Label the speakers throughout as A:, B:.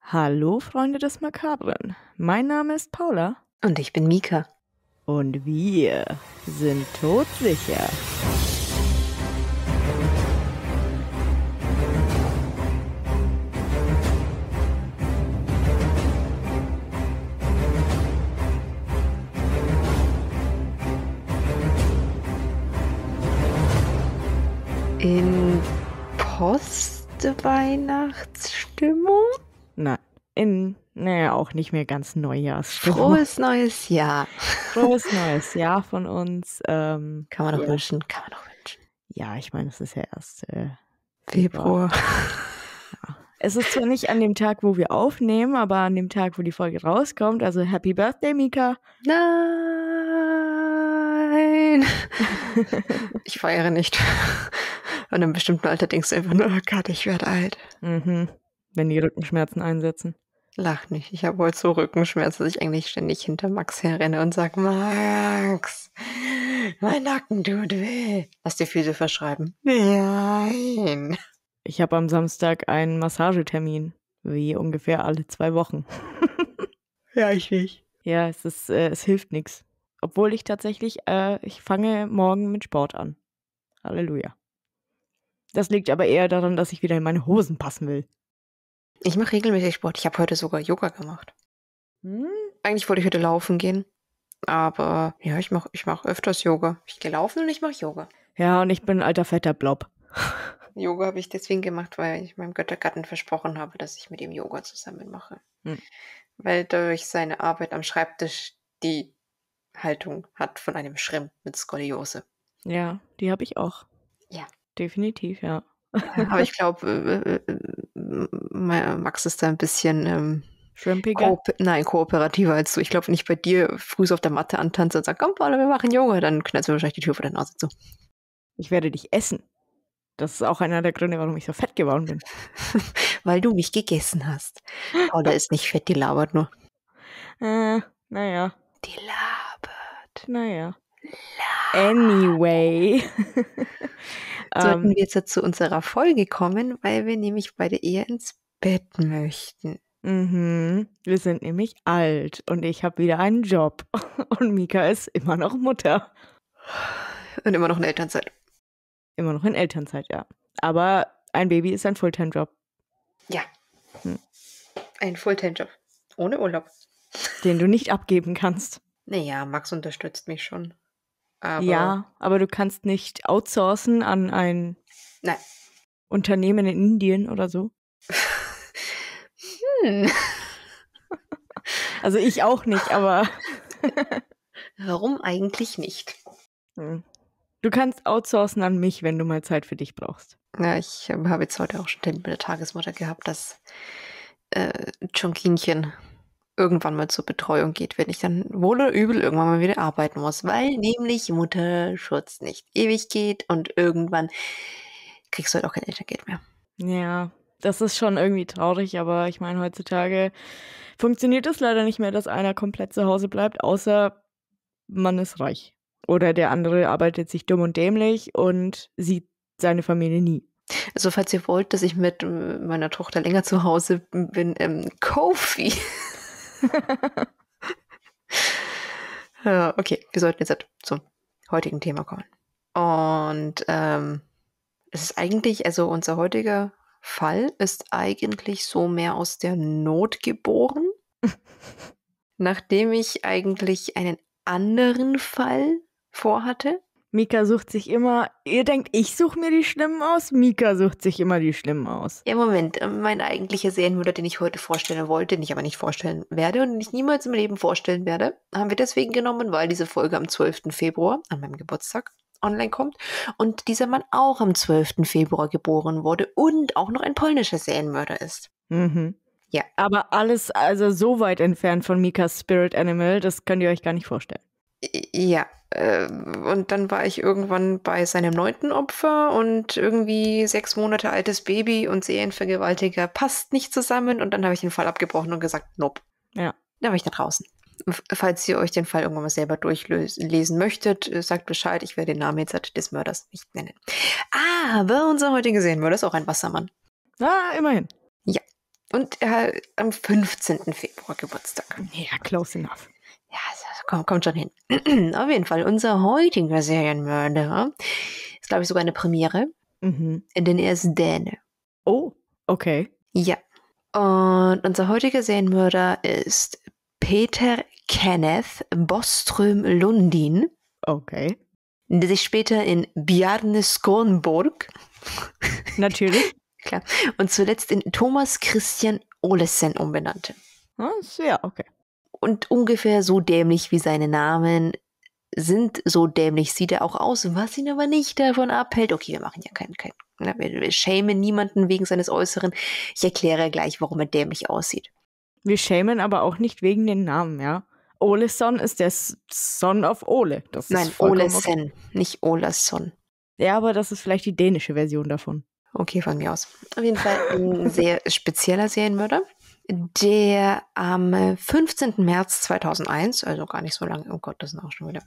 A: Hallo, Freunde des Makabren. Mein Name ist Paula. Und ich bin Mika. Und wir sind todsicher.
B: In Postweihnachtsstimmung?
A: Nein. in, naja, auch nicht mehr ganz Neujahrsstimmung. Frohes neues Jahr. Frohes neues Jahr von uns. Ähm, kann man noch ja. wünschen, kann man noch wünschen. Ja, ich meine, es ist ja erst äh, Februar. ja. Es ist zwar nicht an dem Tag, wo wir aufnehmen, aber an dem Tag, wo die Folge rauskommt. Also Happy Birthday, Mika. Nein. ich feiere nicht. Und einem bestimmten Alter denkst du einfach nur, oh Gott, ich werde alt. Mhm wenn die Rückenschmerzen einsetzen.
B: Lach nicht, ich habe wohl so Rückenschmerzen, dass ich eigentlich ständig hinter Max herrenne und sage, Max, mein Nacken tut weh. Lass dir Füße verschreiben.
A: Nein. Ich habe am Samstag einen Massagetermin, wie ungefähr alle zwei Wochen. ja, ich nicht. Ja, es, ist, äh, es hilft nichts. Obwohl ich tatsächlich, äh, ich fange morgen mit Sport an. Halleluja. Das liegt aber eher daran, dass ich wieder in meine Hosen passen will. Ich mache regelmäßig
B: Sport. Ich habe heute sogar Yoga gemacht. Hm? Eigentlich wollte ich heute laufen gehen. Aber ja, ich mache ich mach öfters Yoga. Ich gehe laufen und ich mache Yoga. Ja, und ich bin ein alter fetter Blob. Yoga habe ich deswegen gemacht, weil ich meinem Göttergatten versprochen habe, dass ich mit ihm Yoga zusammen mache. Hm. Weil durch seine Arbeit am Schreibtisch die Haltung hat von einem Schrimm mit Skoliose.
A: Ja, die habe ich auch. Ja. Definitiv, ja aber ich
B: glaube, äh, äh, äh, Max ist da ein bisschen ähm, Ko nein, kooperativer als du. Ich glaube, nicht bei dir früh auf der Matte antanzt und sagt, komm, Paula, wir machen Yoga, dann knallst du wahrscheinlich die Tür vor der Nase zu. Ich werde dich essen.
A: Das ist auch einer der Gründe, warum ich so fett geworden bin. Weil du mich gegessen hast. Paula ist
B: nicht fett, die labert nur.
A: Äh, naja. Die labert. Naja. Labert. Anyway. sollten ähm wir
B: jetzt zu unserer Folge kommen, weil wir nämlich beide eher ins
A: Bett möchten. Mhm. Wir sind nämlich alt und ich habe wieder einen Job. Und Mika ist immer noch Mutter. Und immer noch in Elternzeit. Immer noch in Elternzeit, ja. Aber ein Baby ist ein Fulltime-Job. Ja. Hm.
B: Ein Fulltime-Job. Ohne Urlaub.
A: Den du nicht abgeben kannst.
B: Naja, Max
A: unterstützt mich schon. Aber ja, aber du kannst nicht outsourcen an ein Nein. Unternehmen in Indien oder so. hm. Also ich auch nicht, aber. Warum eigentlich nicht? Hm. Du kannst outsourcen an mich, wenn du mal Zeit für dich brauchst. Ja, ich habe jetzt heute auch schon den Tagesmutter gehabt, das äh,
B: Chunkinchen irgendwann mal zur Betreuung geht, wenn ich dann wohl oder übel irgendwann mal wieder arbeiten muss, weil nämlich Mutterschutz nicht ewig geht und irgendwann kriegst du halt auch kein Elterngeld mehr.
A: Ja, das ist schon irgendwie traurig, aber ich meine, heutzutage funktioniert es leider nicht mehr, dass einer komplett zu Hause bleibt, außer man ist reich. Oder der andere arbeitet sich dumm und dämlich und sieht seine Familie nie. Also falls ihr wollt, dass ich mit äh, meiner Tochter länger zu Hause bin, ähm,
B: Kofi okay, wir sollten jetzt zum heutigen Thema kommen. Und ähm, es ist eigentlich, also unser heutiger Fall ist eigentlich so mehr aus der Not geboren,
A: nachdem ich eigentlich einen anderen Fall vorhatte, Mika sucht sich immer, ihr denkt, ich suche mir die Schlimmen aus, Mika sucht sich immer die Schlimmen aus. Ja, Moment, ähm, mein eigentlicher Serienmörder, den ich heute
B: vorstellen wollte, den ich aber nicht vorstellen werde und den ich niemals im Leben vorstellen werde, haben wir deswegen genommen, weil diese Folge am 12. Februar, an meinem Geburtstag, online kommt und dieser Mann auch am 12. Februar geboren wurde und
A: auch noch ein polnischer Serienmörder ist. Mhm. Ja. Aber alles also so weit entfernt von Mikas Spirit Animal, das könnt ihr euch gar nicht vorstellen. Ja,
B: äh, und
A: dann war ich irgendwann bei seinem neunten Opfer und
B: irgendwie sechs Monate altes Baby und Serienvergewaltiger passt nicht zusammen und dann habe ich den Fall abgebrochen und gesagt, nope. Ja. Da war ich da draußen. Falls ihr euch den Fall irgendwann mal selber durchlesen möchtet, äh, sagt Bescheid, ich werde den Namen jetzt des Mörders nicht nennen. Aber unser heutiger Serienmörder ist auch ein Wassermann. Ah, immerhin. Ja. Und er hat am 15. Februar Geburtstag. Ja, close enough. Ja, kommt, kommt schon hin. Auf jeden Fall, unser heutiger Serienmörder ist, glaube ich, sogar eine Premiere. Mhm. Denn er ist Däne. Oh, okay. Ja. Und unser heutiger Serienmörder ist Peter Kenneth Boström Lundin. Okay. Der sich später in Bjarne Skornborg. Natürlich. Klar. Und zuletzt in Thomas Christian Olesen umbenannte.
A: Ah, ja, okay.
B: Und ungefähr so dämlich wie seine Namen sind, so dämlich sieht er auch aus, was ihn aber nicht davon abhält. Okay, wir machen ja keinen, kein, wir schämen niemanden wegen seines Äußeren. Ich erkläre gleich, warum er dämlich aussieht.
A: Wir schämen aber auch nicht wegen den Namen, ja. Oleson ist der Son of Ole. Das Nein, Olesen, okay. nicht Olason. Ja, aber das ist vielleicht die dänische Version davon. Okay, von mir aus.
B: Auf jeden Fall ein
A: sehr spezieller Serienmörder
B: der am 15. März 2001, also gar nicht so lange, oh Gott, das sind auch schon wieder.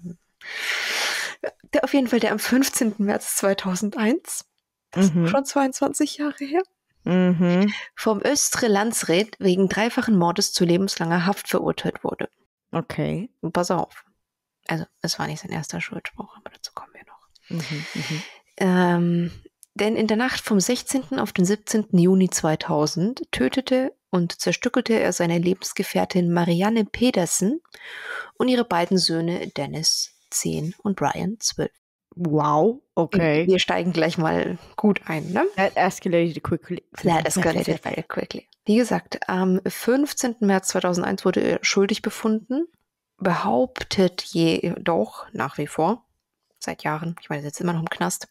B: Der, auf jeden Fall der am 15. März 2001, das mhm. schon 22 Jahre her, mhm. vom Östre Landsret wegen dreifachen Mordes zu lebenslanger Haft verurteilt wurde. Okay. Pass auf. Also, es war nicht sein erster Schuldspruch, aber dazu kommen wir noch. Mhm, mh. ähm, denn in der Nacht vom 16. auf den 17. Juni 2000 tötete und zerstückelte er seine Lebensgefährtin Marianne Pedersen und ihre beiden Söhne Dennis 10 und Brian 12. Wow, okay. Wir steigen gleich mal
A: gut ein, ne? That escalated quickly. That escalated very
B: quickly. Wie gesagt, am 15. März 2001 wurde er schuldig befunden, behauptet jedoch nach wie vor, seit Jahren, ich meine, er sitzt immer noch im Knast.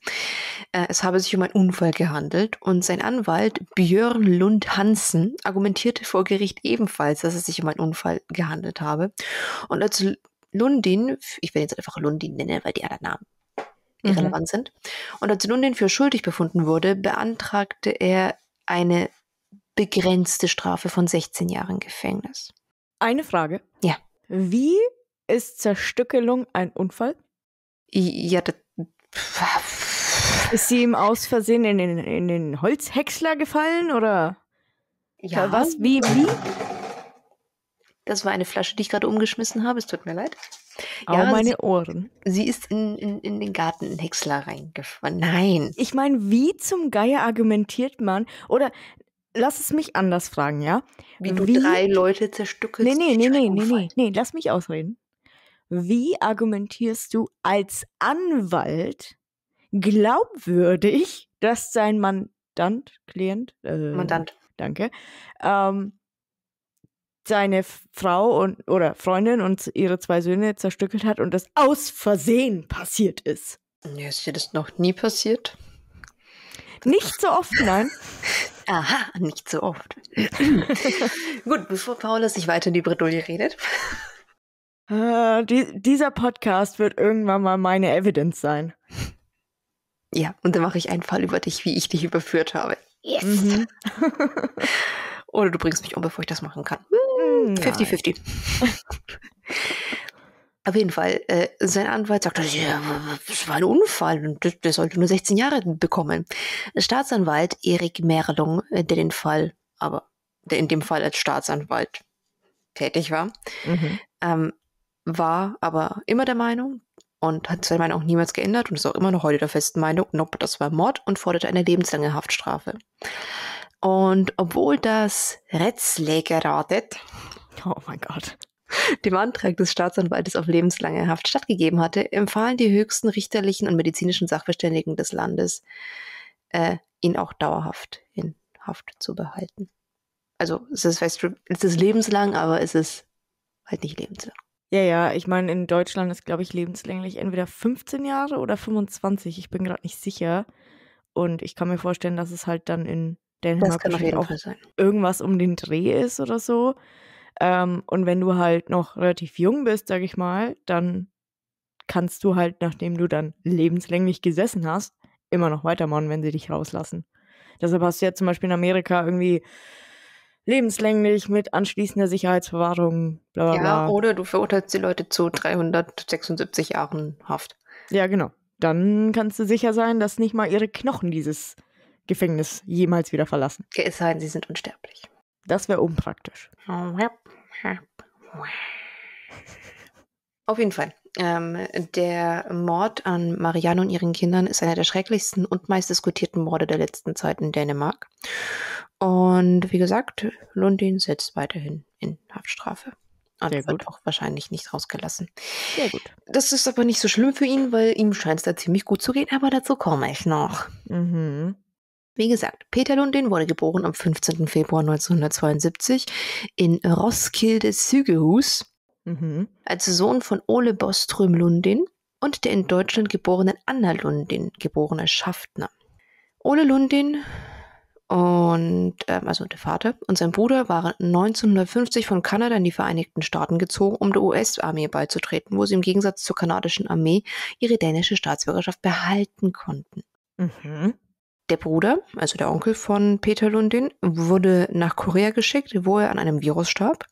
B: Äh, es habe sich um einen Unfall gehandelt und sein Anwalt Björn Lund Hansen argumentierte vor Gericht ebenfalls, dass es sich um einen Unfall gehandelt habe. Und als Lundin, ich werde jetzt einfach Lundin nennen, weil die anderen Namen mhm. irrelevant mhm. sind, und als Lundin für schuldig befunden wurde, beantragte er eine begrenzte Strafe von 16
A: Jahren Gefängnis. Eine Frage. Ja. Wie ist Zerstückelung ein Unfall? Ja, das. Ist sie ihm aus Versehen in den, in den Holzhäcksler gefallen oder?
B: Ja. Was? Wie? Wie?
A: Das war eine Flasche, die ich gerade umgeschmissen habe. Es tut mir leid. Auch ja, meine sie, Ohren. Sie ist in, in, in den Garten in Häcksler reingefallen. Nein. Ich meine, wie zum Geier argumentiert man? Oder lass es mich anders fragen, ja? Wie du wie, drei Leute zerstückelst. Nee, nee, nee, nee, nee, nee, nee, lass mich ausreden wie argumentierst du als Anwalt glaubwürdig, dass dein Mandant, Klient, äh, Mandant, danke, ähm, seine Frau und oder Freundin und ihre zwei Söhne zerstückelt hat und das aus Versehen passiert ist. Ja, ist dir das noch nie passiert?
B: Nicht so oft, nein. Aha, nicht so oft. Gut, bevor Paula sich weiter in die Bredouille redet.
A: Äh, die, dieser Podcast wird irgendwann mal meine Evidence sein. Ja, und dann mache ich einen Fall über dich, wie ich dich überführt habe. Yes! Mhm. Oder du bringst mich um, bevor ich das
B: machen kann. 50-50. Hm, Auf jeden Fall, äh, sein Anwalt sagt, ja, das war ein Unfall und der sollte nur 16 Jahre bekommen. Staatsanwalt Erik Merlung, äh, der den Fall, aber der in dem Fall als Staatsanwalt tätig war, mhm. ähm, war aber immer der Meinung und hat seine Meinung auch niemals geändert und ist auch immer noch heute der festen Meinung, nope, das war Mord und forderte eine lebenslange Haftstrafe. Und obwohl das Retzle geratet, oh mein Gott, dem Antrag des Staatsanwaltes auf lebenslange Haft stattgegeben hatte, empfahlen die höchsten richterlichen und medizinischen Sachverständigen des Landes, äh, ihn auch dauerhaft in Haft zu behalten.
A: Also es ist, es
B: ist lebenslang, aber es ist halt nicht lebenslang.
A: Ja, ja, ich meine, in Deutschland ist, glaube ich, lebenslänglich entweder 15 Jahre oder 25. Ich bin gerade nicht sicher. Und ich kann mir vorstellen, dass es halt dann in Dänemark auch irgendwas um den Dreh ist oder so. Ähm, und wenn du halt noch relativ jung bist, sage ich mal, dann kannst du halt, nachdem du dann lebenslänglich gesessen hast, immer noch weitermachen, wenn sie dich rauslassen. Deshalb hast du ja zum Beispiel in Amerika irgendwie lebenslänglich mit anschließender Sicherheitsverwahrung, bla bla bla. Ja, oder du verurteilst die Leute zu 376 Jahren Haft. Ja, genau. Dann kannst du sicher sein, dass nicht mal ihre Knochen dieses Gefängnis jemals wieder verlassen. Es sei denn, sie sind unsterblich. Das wäre unpraktisch. Oh,
B: Auf jeden Fall. Ähm, der Mord an Marianne und ihren Kindern ist einer der schrecklichsten und meist diskutierten Morde der letzten Zeit in Dänemark. Und wie gesagt, Lundin sitzt weiterhin in Haftstrafe. Und Sehr wird gut. auch wahrscheinlich nicht rausgelassen. Sehr gut. Das ist aber nicht so schlimm für ihn, weil ihm scheint es da ziemlich gut zu gehen, aber dazu komme ich noch.
A: Mhm.
B: Wie gesagt, Peter Lundin wurde geboren am 15. Februar 1972 in Roskilde Sygehus mhm. als Sohn von Ole Boström Lundin und der in Deutschland geborenen Anna Lundin, geborene Schaftner. Ole Lundin und äh, also der Vater und sein Bruder waren 1950 von Kanada in die Vereinigten Staaten gezogen, um der US-Armee beizutreten, wo sie im Gegensatz zur kanadischen Armee ihre dänische Staatsbürgerschaft behalten konnten. Mhm. Der Bruder, also der Onkel von Peter Lundin, wurde nach Korea geschickt, wo er an einem Virus starb,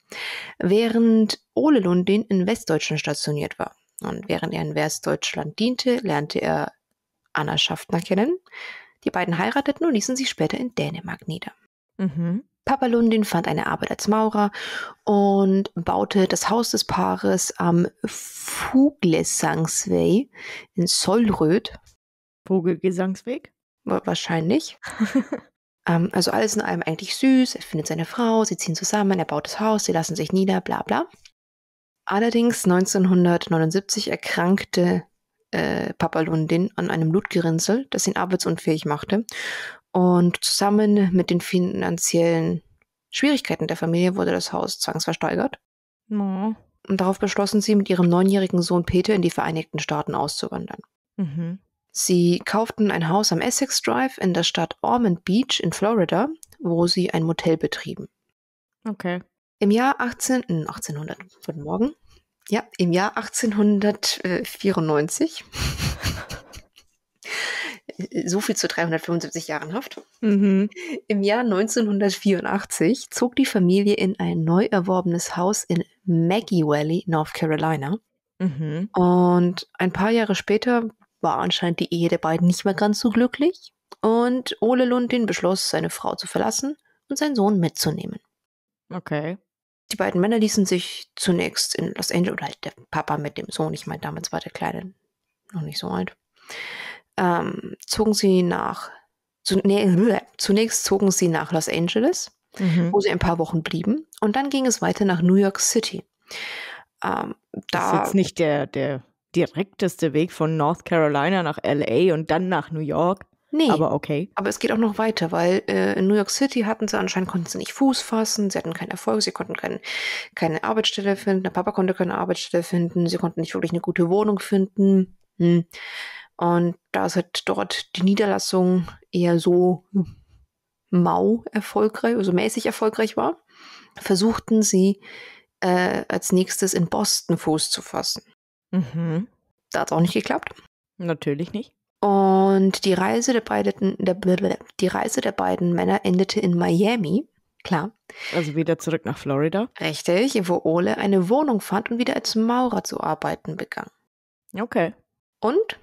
B: während Ole Lundin in Westdeutschland stationiert war. Und während er in Westdeutschland diente, lernte er Anna Schaffner kennen. Die beiden heirateten und ließen sich später in Dänemark nieder. Mhm. Papa Lundin fand eine Arbeit als Maurer und baute das Haus des Paares am Fuglesangsweg in Solröd. Vogelgesangsweg? Wahrscheinlich. ähm, also alles in allem eigentlich süß. Er findet seine Frau, sie ziehen zusammen, er baut das Haus, sie lassen sich nieder, bla bla. Allerdings 1979 erkrankte äh, Papa Lundin an einem Blutgerinnsel, das ihn arbeitsunfähig machte. Und zusammen mit den finanziellen Schwierigkeiten der Familie wurde das Haus zwangsversteigert. No. Und darauf beschlossen sie, mit ihrem neunjährigen Sohn Peter in die Vereinigten Staaten auszuwandern. Mhm. Sie kauften ein Haus am Essex Drive in der Stadt Ormond Beach in Florida, wo sie ein Motel betrieben. Okay. Im Jahr 18, 1800, äh, guten Morgen. Ja, im Jahr 1894. Äh, so viel zu 375 Jahren Haft. Mhm. Im Jahr 1984 zog die Familie in ein neu erworbenes Haus in Maggie Valley, North Carolina. Mhm. Und ein paar Jahre später war anscheinend die Ehe der beiden nicht mehr ganz so glücklich und Ole Lundin beschloss, seine Frau zu verlassen und seinen Sohn mitzunehmen. Okay. Die beiden Männer ließen sich zunächst in Los Angeles, oder halt der Papa mit dem Sohn, ich meine, damals war der Kleine noch nicht so alt, ähm, zogen sie nach, zunächst zogen sie nach Los Angeles, mhm. wo sie ein paar Wochen blieben, und dann ging es weiter nach New York City. Ähm,
A: da, das ist jetzt nicht der, der direkteste Weg von North Carolina nach LA und dann nach New York. Nee. Aber okay. Aber es
B: geht auch noch weiter, weil äh, in New York City
A: hatten sie anscheinend, konnten sie nicht Fuß fassen, sie hatten keinen Erfolg,
B: sie konnten kein, keine Arbeitsstelle finden, der Papa konnte keine Arbeitsstelle finden, sie konnten nicht wirklich eine gute Wohnung finden. Hm. Und da ist halt dort die Niederlassung eher so mau erfolgreich, also mäßig erfolgreich war, versuchten sie äh, als nächstes in Boston Fuß zu fassen. Mhm. Da hat es auch nicht
A: geklappt. Natürlich nicht.
B: Und die Reise der beiden, der, die Reise der beiden Männer endete in Miami. Klar.
A: Also wieder zurück nach Florida.
B: Richtig, wo Ole eine Wohnung fand und wieder als Maurer zu arbeiten begann. Okay. Und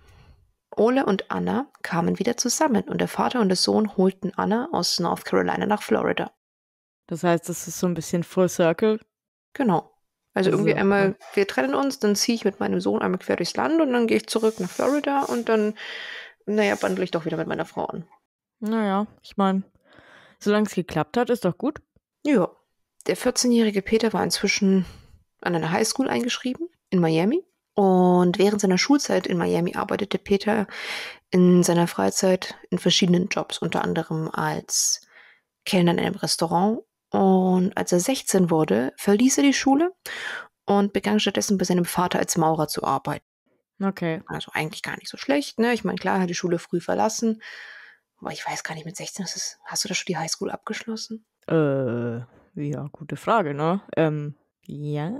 B: Ole und Anna kamen wieder zusammen und der Vater und der Sohn holten Anna aus North Carolina nach Florida. Das heißt, das ist so ein bisschen Full Circle. Genau. Also irgendwie so, einmal, wir trennen uns, dann ziehe ich mit meinem Sohn einmal quer durchs Land und dann gehe ich zurück nach Florida und dann, naja, bandle ich doch wieder mit meiner Frau an.
A: Naja, ich meine, solange es geklappt hat, ist doch gut. Ja. Der
B: 14-jährige Peter war inzwischen an einer Highschool eingeschrieben in Miami. Und während seiner Schulzeit in Miami arbeitete Peter in seiner Freizeit in verschiedenen Jobs, unter anderem als Kellner in einem Restaurant und als er 16 wurde, verließ er die Schule und begann stattdessen bei seinem Vater als Maurer zu arbeiten. Okay.
A: Also eigentlich gar nicht so
B: schlecht, ne? Ich meine, klar, er hat die Schule früh verlassen. Aber ich weiß gar nicht, mit 16 das, hast du da schon die Highschool abgeschlossen?
A: Äh, ja, gute Frage, ne? Ähm, ja.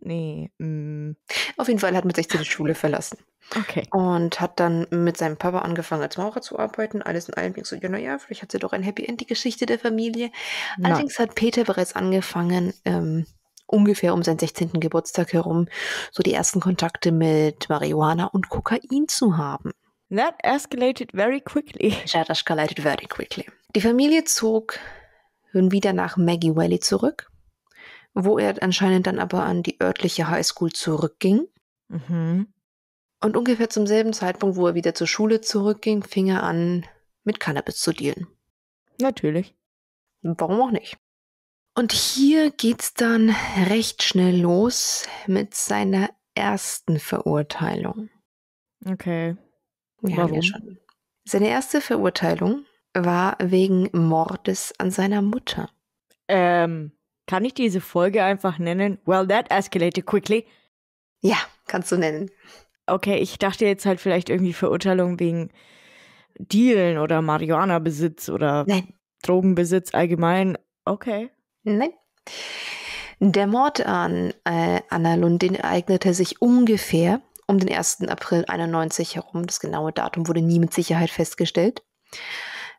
A: Nee. Mm. Auf jeden Fall hat er mit 16 die
B: Schule verlassen. Okay. Und hat dann mit seinem Papa angefangen, als Maurer zu arbeiten. Alles in allem denkst du, ja, naja, vielleicht hat sie doch ein Happy End, die Geschichte der Familie. Nein. Allerdings hat Peter bereits angefangen, ähm, ungefähr um seinen 16. Geburtstag herum, so die ersten Kontakte mit Marihuana und Kokain zu haben.
A: That escalated very quickly. That
B: escalated very quickly. Die Familie zog nun wieder nach Maggie Valley zurück wo er anscheinend dann aber an die örtliche Highschool zurückging.
A: Mhm.
B: Und ungefähr zum selben Zeitpunkt, wo er wieder zur Schule zurückging, fing er an, mit Cannabis zu dealen. Natürlich. Warum auch nicht? Und hier geht's dann recht schnell los mit seiner ersten Verurteilung. Okay. Wir Warum? Ja schon. Seine erste Verurteilung war wegen Mordes an seiner Mutter.
A: Ähm, kann ich diese Folge einfach nennen? Well, that escalated quickly. Ja, kannst du nennen. Okay, ich dachte jetzt halt vielleicht irgendwie Verurteilung wegen Dealen oder Marihuana-Besitz oder Nein. Drogenbesitz allgemein. Okay. Nein.
B: Der Mord an äh, Anna Lundin ereignete sich ungefähr um den 1. April 91 herum. Das genaue Datum wurde nie mit Sicherheit festgestellt.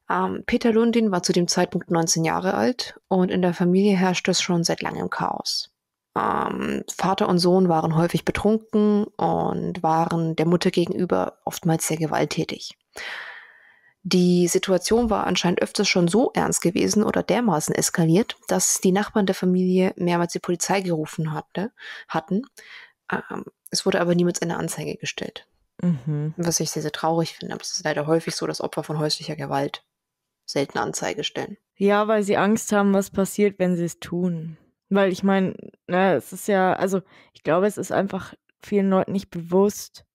B: Ähm, Peter Lundin war zu dem Zeitpunkt 19 Jahre alt und in der Familie herrschte es schon seit langem Chaos. Ähm, Vater und Sohn waren häufig betrunken und waren der Mutter gegenüber oftmals sehr gewalttätig. Die Situation war anscheinend öfters schon so ernst gewesen oder dermaßen eskaliert, dass die Nachbarn der Familie mehrmals die Polizei gerufen hatte, hatten. Ähm, es wurde aber niemals eine Anzeige gestellt.
A: Mhm. Was
B: ich sehr, sehr traurig finde. Aber es ist leider häufig so, dass Opfer von häuslicher Gewalt selten Anzeige stellen.
A: Ja, weil sie Angst haben, was passiert, wenn sie es tun. Weil ich meine, ne, es ist ja, also ich glaube, es ist einfach vielen Leuten nicht bewusst,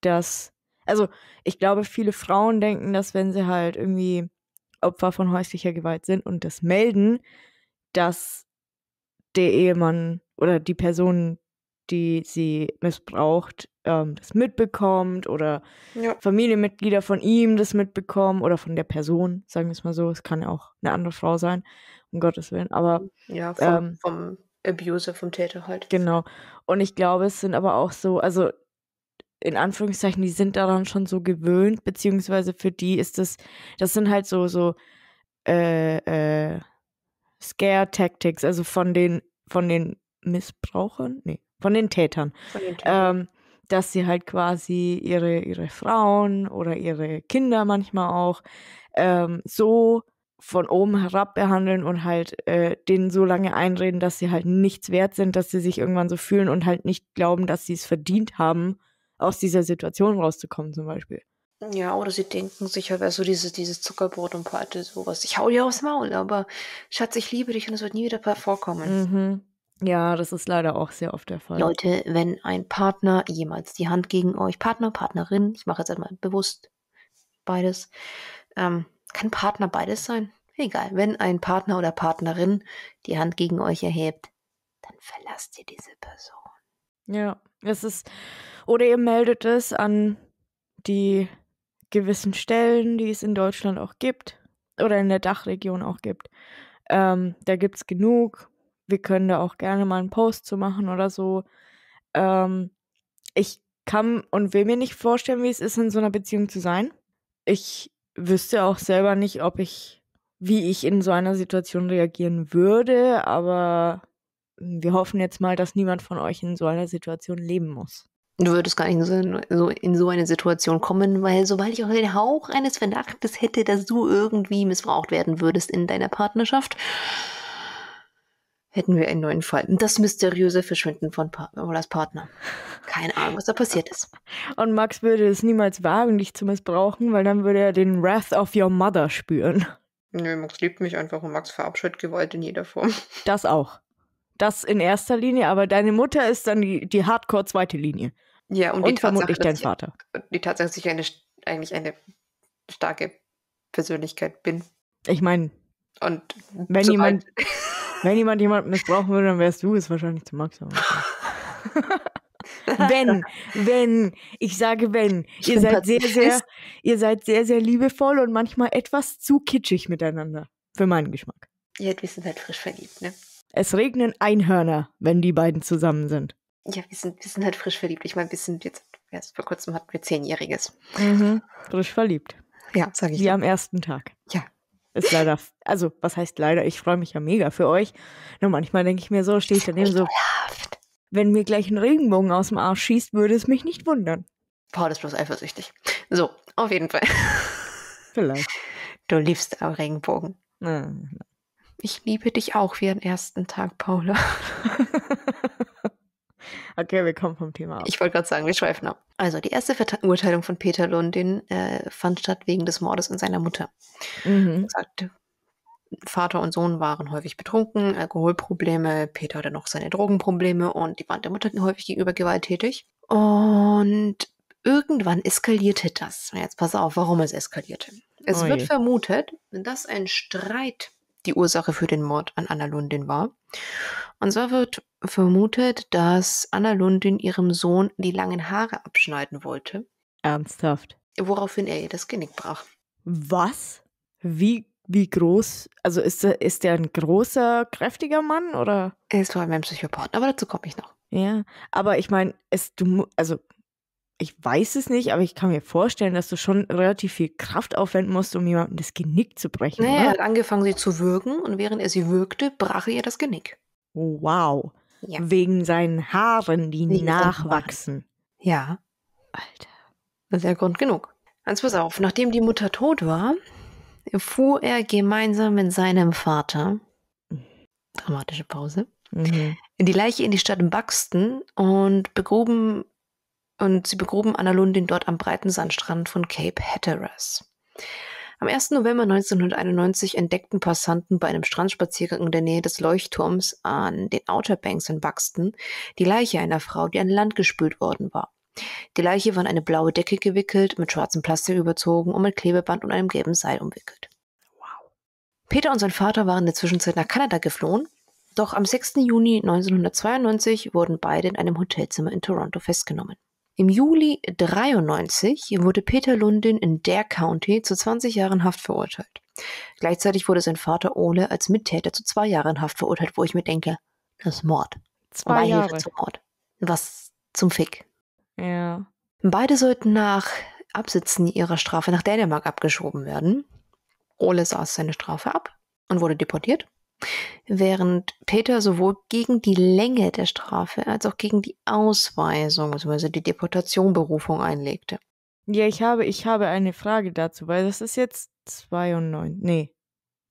A: dass, also ich glaube, viele Frauen denken, dass wenn sie halt irgendwie Opfer von häuslicher Gewalt sind und das melden, dass der Ehemann oder die Person, die sie missbraucht, ähm, das mitbekommt oder ja. Familienmitglieder von ihm das mitbekommen oder von der Person, sagen wir es mal so. Es kann ja auch eine andere Frau sein, um Gottes Willen. Aber ja, vom, ähm, vom Abuser, vom Täter halt. Genau. Und ich glaube, es sind aber auch so, also in Anführungszeichen, die sind daran schon so gewöhnt, beziehungsweise für die ist das, das sind halt so, so, äh, äh, Scare Tactics, also von den, von den Missbrauchern, nee, von den Tätern. Von den Tätern. Ähm, dass sie halt quasi ihre, ihre Frauen oder ihre Kinder manchmal auch ähm, so von oben herab behandeln und halt äh, denen so lange einreden, dass sie halt nichts wert sind, dass sie sich irgendwann so fühlen und halt nicht glauben, dass sie es verdient haben, aus dieser Situation rauszukommen zum Beispiel.
B: Ja, oder sie denken sich halt, also dieses, dieses Zuckerbrot und Pate, sowas. Ich hau dir aufs Maul, aber Schatz, ich liebe dich und es wird nie wieder vorkommen. Mhm. Ja, das ist leider auch sehr oft der Fall. Leute, wenn ein Partner jemals die Hand gegen euch, Partner, Partnerin, ich mache jetzt einmal bewusst beides, ähm, kann Partner beides sein? Egal, wenn ein Partner oder Partnerin die Hand gegen euch erhebt, dann verlasst ihr diese Person.
A: Ja, es ist, oder ihr meldet es an die gewissen Stellen, die es in Deutschland auch gibt oder in der Dachregion auch gibt. Ähm, da gibt es genug, wir können da auch gerne mal einen Post zu machen oder so. Ähm, ich kann und will mir nicht vorstellen, wie es ist, in so einer Beziehung zu sein. Ich wüsste auch selber nicht, ob ich, wie ich in so einer Situation reagieren würde, aber wir hoffen jetzt mal, dass niemand von euch in so einer Situation leben muss.
B: Du würdest gar nicht in so, so, in so eine Situation kommen, weil sobald ich auch den Hauch eines Verdachtes hätte, dass du irgendwie missbraucht werden würdest in deiner Partnerschaft, hätten wir einen
A: neuen Fall. Das mysteriöse Verschwinden von Paolas Partner. Keine Ahnung, was da passiert ist. Und Max würde es niemals wagen, dich zu missbrauchen, weil dann würde er den Wrath of Your Mother spüren.
B: Nö, Max liebt mich einfach und Max verabscheut Gewalt in jeder Form.
A: Das auch. Das in erster Linie, aber deine Mutter ist dann die, die Hardcore zweite Linie. Ja, und, und vermutlich dein Vater.
B: Die Tatsache, dass ich eine, eigentlich eine starke Persönlichkeit
A: bin. Ich meine, wenn jemand, Wenn jemand jemanden missbrauchen würde, dann wärst du es wahrscheinlich zu Max. wenn, wenn, ich sage wenn. Ich ihr seid sehr, sehr, ihr seid sehr, sehr liebevoll und manchmal etwas zu kitschig miteinander. Für meinen Geschmack.
B: Ja, wir sind halt frisch verliebt, ne?
A: Es regnen Einhörner, wenn die beiden zusammen sind.
B: Ja, wir sind, wir sind halt frisch verliebt. Ich meine, wir sind jetzt,
A: erst vor kurzem hatten wir Zehnjähriges. Mhm. Frisch verliebt. Ja, sage ich. Wie dir. am ersten Tag. Ja, ist leider, also was heißt leider, ich freue mich ja mega für euch. Nur manchmal denke ich mir so, stehe ich daneben so, Lacht. wenn mir gleich ein Regenbogen aus dem Arsch schießt, würde es mich nicht wundern. Paul ist bloß eifersüchtig. So, auf jeden Fall. Vielleicht.
B: Du liebst aber Regenbogen. Mhm. Ich liebe dich auch wie am ersten Tag, Paula. Okay, wir kommen vom Thema ab. Ich wollte gerade sagen, wir schweifen ab. Also die erste Verurteilung von Peter Lundin äh, fand statt wegen des Mordes an seiner Mutter. Mhm. Sagt, Vater und Sohn waren häufig betrunken, Alkoholprobleme, Peter hatte noch seine Drogenprobleme und die waren der Mutter häufig gegenüber gewalttätig. Und irgendwann eskalierte das. Jetzt pass auf, warum es eskalierte. Es oh wird vermutet, dass ein Streit die Ursache für den Mord an Anna Lundin war. Und zwar wird vermutet, dass Anna Lundin ihrem Sohn die langen Haare abschneiden wollte. Ernsthaft. Woraufhin er ihr das Genick brach.
A: Was? Wie, wie groß? Also ist, der, ist der ein großer, kräftiger Mann oder? Er ist vor allem ein Psychopath, aber dazu komme ich noch. Ja, aber ich meine, also ich weiß es nicht, aber ich kann mir vorstellen, dass du schon relativ viel Kraft aufwenden musst, um jemandem das Genick zu brechen. Naja, oder? er hat
B: angefangen, sie zu würgen und während er sie würgte, brach er ihr das Genick.
A: Oh, wow. Ja. Wegen seinen Haaren, die Nicht nachwachsen.
B: Ja. Alter. Das ist ja Grund genug. Hans, pass auf, nachdem die Mutter tot war, fuhr er gemeinsam mit seinem Vater, dramatische Pause, mhm. die Leiche in die Stadt Buxton und begruben und sie begruben Analundin dort am breiten Sandstrand von Cape Hatteras. Am 1. November 1991 entdeckten Passanten bei einem Strandspaziergang in der Nähe des Leuchtturms an den Outer Banks in Buxton die Leiche einer Frau, die an Land gespült worden war. Die Leiche war in eine blaue Decke gewickelt, mit schwarzem Plastik überzogen und mit Klebeband und einem gelben Seil umwickelt. Wow. Peter und sein Vater waren in der Zwischenzeit nach Kanada geflohen, doch am 6. Juni 1992 wurden beide in einem Hotelzimmer in Toronto festgenommen. Im Juli 1993 wurde Peter Lundin in Dare County zu 20 Jahren Haft verurteilt. Gleichzeitig wurde sein Vater Ole als Mittäter zu zwei Jahren Haft verurteilt, wo ich mir denke, das ist Mord. Zwei Beihilfe Jahre. zum Mord. Was zum Fick. Ja. Beide sollten nach Absitzen ihrer Strafe nach Dänemark abgeschoben werden. Ole saß seine Strafe ab und wurde deportiert. Während Peter sowohl gegen die Länge der Strafe als auch gegen die Ausweisung bzw. die Deportation Berufung einlegte.
A: Ja, ich habe, ich habe eine Frage dazu, weil das ist jetzt 92, nee,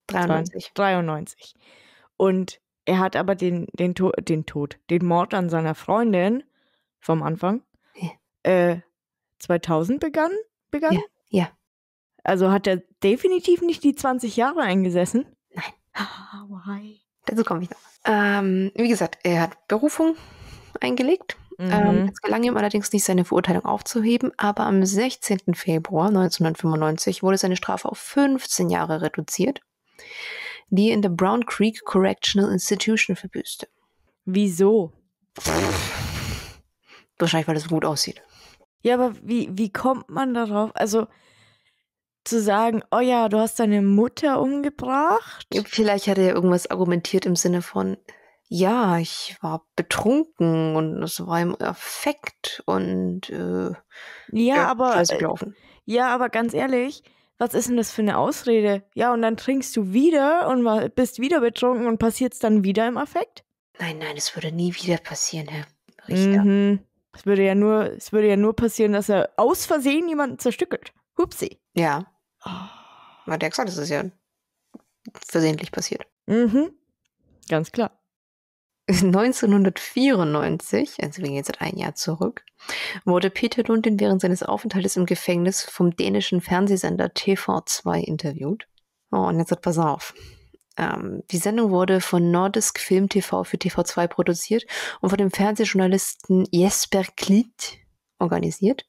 B: 93.
A: 93. Und er hat aber den, den, to den Tod, den Mord an seiner Freundin vom Anfang ja. äh, 2000 begann, begann? Ja, ja. Also hat er definitiv nicht die 20 Jahre eingesessen. Why? Dazu komme ich noch. Ähm,
B: wie gesagt, er hat Berufung eingelegt. Ähm, mhm. Ähm, es gelang ihm allerdings nicht, seine Verurteilung aufzuheben, aber am 16. Februar 1995 wurde seine Strafe auf 15 Jahre reduziert, die er in der Brown Creek Correctional Institution verbüßte.
A: Wieso? Wahrscheinlich, weil es gut aussieht. Ja, aber wie, wie kommt man darauf? Also, zu sagen, oh ja, du hast deine Mutter umgebracht. Vielleicht hat er irgendwas argumentiert im Sinne von, ja,
B: ich war betrunken und es war im Affekt und äh, ja,
A: ja, aber äh, gelaufen. ja, aber ganz ehrlich, was ist denn das für eine Ausrede? Ja, und dann trinkst du wieder und bist wieder betrunken und passiert es dann wieder im Affekt?
B: Nein, nein, es würde nie wieder passieren, Herr
A: Richter. Mhm. Es würde ja nur, es würde ja nur passieren, dass er aus Versehen jemanden zerstückelt. Hupsi. Ja.
B: Oh,
A: hat er gesagt, das ist ja
B: versehentlich passiert. Mhm. Ganz klar. 1994, also wir gehen jetzt ein Jahr zurück, wurde Peter Lundin während seines Aufenthaltes im Gefängnis vom dänischen Fernsehsender TV2 interviewt. Oh, und jetzt hat pass auf. Ähm, die Sendung wurde von Nordisk Film TV für TV2 produziert und von dem Fernsehjournalisten Jesper Kliet organisiert.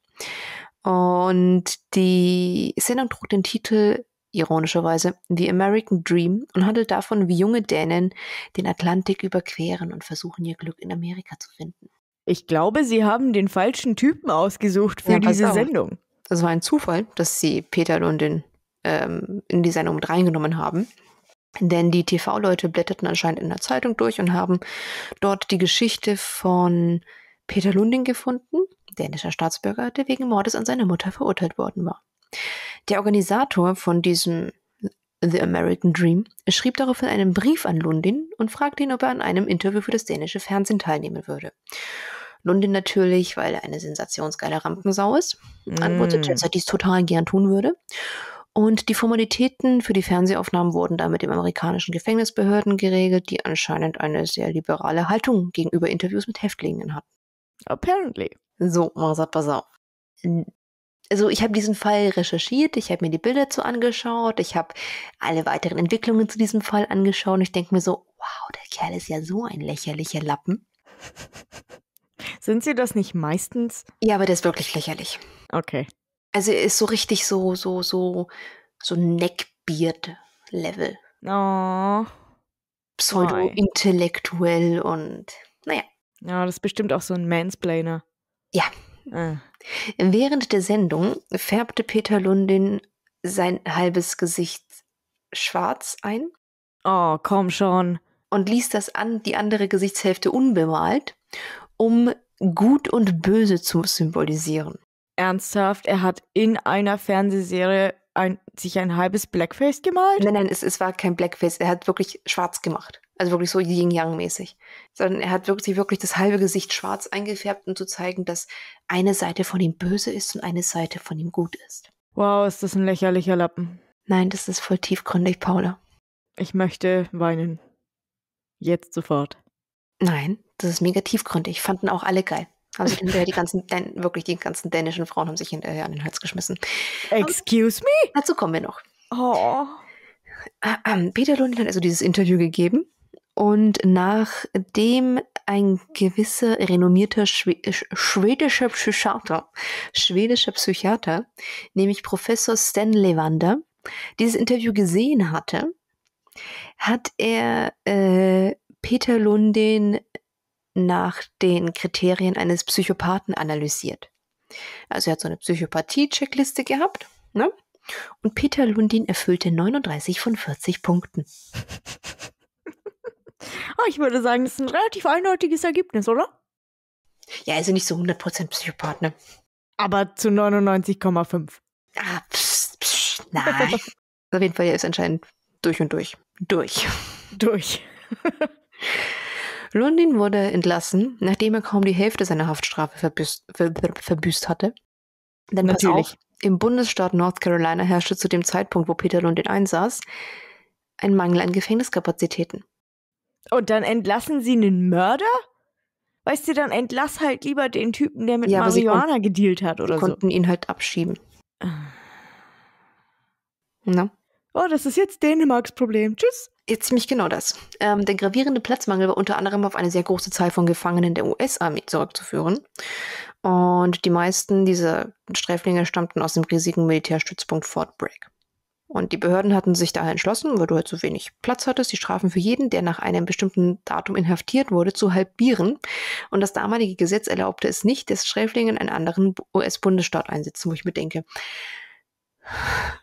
B: Und die Sendung trug den Titel ironischerweise The American Dream und handelt davon, wie junge Dänen den Atlantik überqueren und versuchen, ihr Glück in Amerika zu finden.
A: Ich glaube, sie haben den falschen Typen ausgesucht für ja, diese auf. Sendung.
B: Das war ein Zufall, dass sie Peter Lundin ähm, in die Sendung mit reingenommen haben. Denn die TV-Leute blätterten anscheinend in der Zeitung durch und haben dort die Geschichte von Peter Lunding gefunden, dänischer Staatsbürger, der wegen Mordes an seiner Mutter verurteilt worden war. Der Organisator von diesem The American Dream schrieb daraufhin einen Brief an Lundin und fragte ihn, ob er an einem Interview für das dänische Fernsehen teilnehmen würde. Lundin natürlich, weil er eine sensationsgeile Rampensau ist, antwortete, dass mm. er dies total gern tun würde. Und die Formalitäten für die Fernsehaufnahmen wurden damit den amerikanischen Gefängnisbehörden geregelt, die anscheinend eine sehr liberale Haltung gegenüber Interviews mit Häftlingen hatten. Apparently. So, Marsat auf. Also ich habe diesen Fall recherchiert, ich habe mir die Bilder zu angeschaut, ich habe alle weiteren Entwicklungen zu diesem Fall angeschaut und ich denke mir so, wow, der Kerl ist ja so ein lächerlicher Lappen. Sind sie das nicht meistens? Ja, aber der ist wirklich lächerlich. Okay. Also er ist so richtig so, so, so, so Neckbeard-Level.
A: Oh. Pseudo-intellektuell und naja. Ja, das ist bestimmt auch so ein Mansplainer. Ja. Ah.
B: Während der Sendung färbte Peter Lundin sein halbes Gesicht schwarz ein. Oh, komm schon. Und ließ das an, die andere
A: Gesichtshälfte
B: unbemalt, um Gut und Böse zu symbolisieren.
A: Ernsthaft, er hat in einer Fernsehserie ein, sich ein halbes Blackface gemalt? Nein, nein, es, es war kein Blackface. Er hat wirklich schwarz gemacht. Also wirklich so Yin-Yang-mäßig.
B: Sondern er hat wirklich, wirklich das halbe Gesicht schwarz eingefärbt, um zu zeigen, dass eine Seite von ihm böse
A: ist und eine Seite von ihm gut ist. Wow, ist das ein lächerlicher Lappen. Nein, das ist voll tiefgründig, Paula. Ich möchte weinen. Jetzt sofort.
B: Nein, das ist mega tiefgründig. Fanden auch alle geil. Haben hinterher die ganzen, wirklich die ganzen dänischen Frauen haben sich hinterher an den Hals geschmissen. Excuse me? Dazu kommen wir noch. Oh. Ah, ähm, Peter Lundin hat also dieses Interview gegeben und nachdem ein gewisser renommierter Schwe schwedischer Psychiater, schwedischer Psychiater, nämlich Professor Stan Levander, dieses Interview gesehen hatte, hat er äh, Peter Lundin nach den Kriterien eines Psychopathen analysiert. Also er hat so eine Psychopathie-Checkliste gehabt, ne? Und Peter Lundin erfüllte 39
A: von 40 Punkten. Ah, ich würde sagen, das ist ein relativ eindeutiges Ergebnis, oder? Ja, also nicht so 100% Psychopath, ne? Aber zu 99,5. Ah, psst, psst, nein. Auf jeden Fall, er ist anscheinend durch und durch. Durch. Durch.
B: Lundin wurde entlassen, nachdem er kaum die Hälfte seiner Haftstrafe verbüßt, ver, ver, verbüßt hatte. Denn Natürlich. Auf, im Bundesstaat North Carolina herrschte zu dem Zeitpunkt, wo Peter Lundin einsaß, ein Mangel an Gefängniskapazitäten.
A: Und dann entlassen sie einen Mörder? Weißt du, dann entlass halt lieber den Typen, der mit ja, Marihuana gedealt hat oder
B: sie so. konnten ihn halt abschieben. Na? Oh, das ist jetzt Dänemarks Problem. Tschüss. Jetzt ziemlich genau das. Ähm, der gravierende Platzmangel war unter anderem auf eine sehr große Zahl von Gefangenen der US-Armee zurückzuführen. Und die meisten dieser Sträflinge stammten aus dem riesigen Militärstützpunkt Fort Bragg. Und die Behörden hatten sich daher entschlossen, weil du halt so wenig Platz hattest, die Strafen für jeden, der nach einem bestimmten Datum inhaftiert wurde, zu halbieren. Und das damalige Gesetz erlaubte es nicht, dass Sträflinge in einen anderen US-Bundesstaat einsitzen, wo ich mir denke,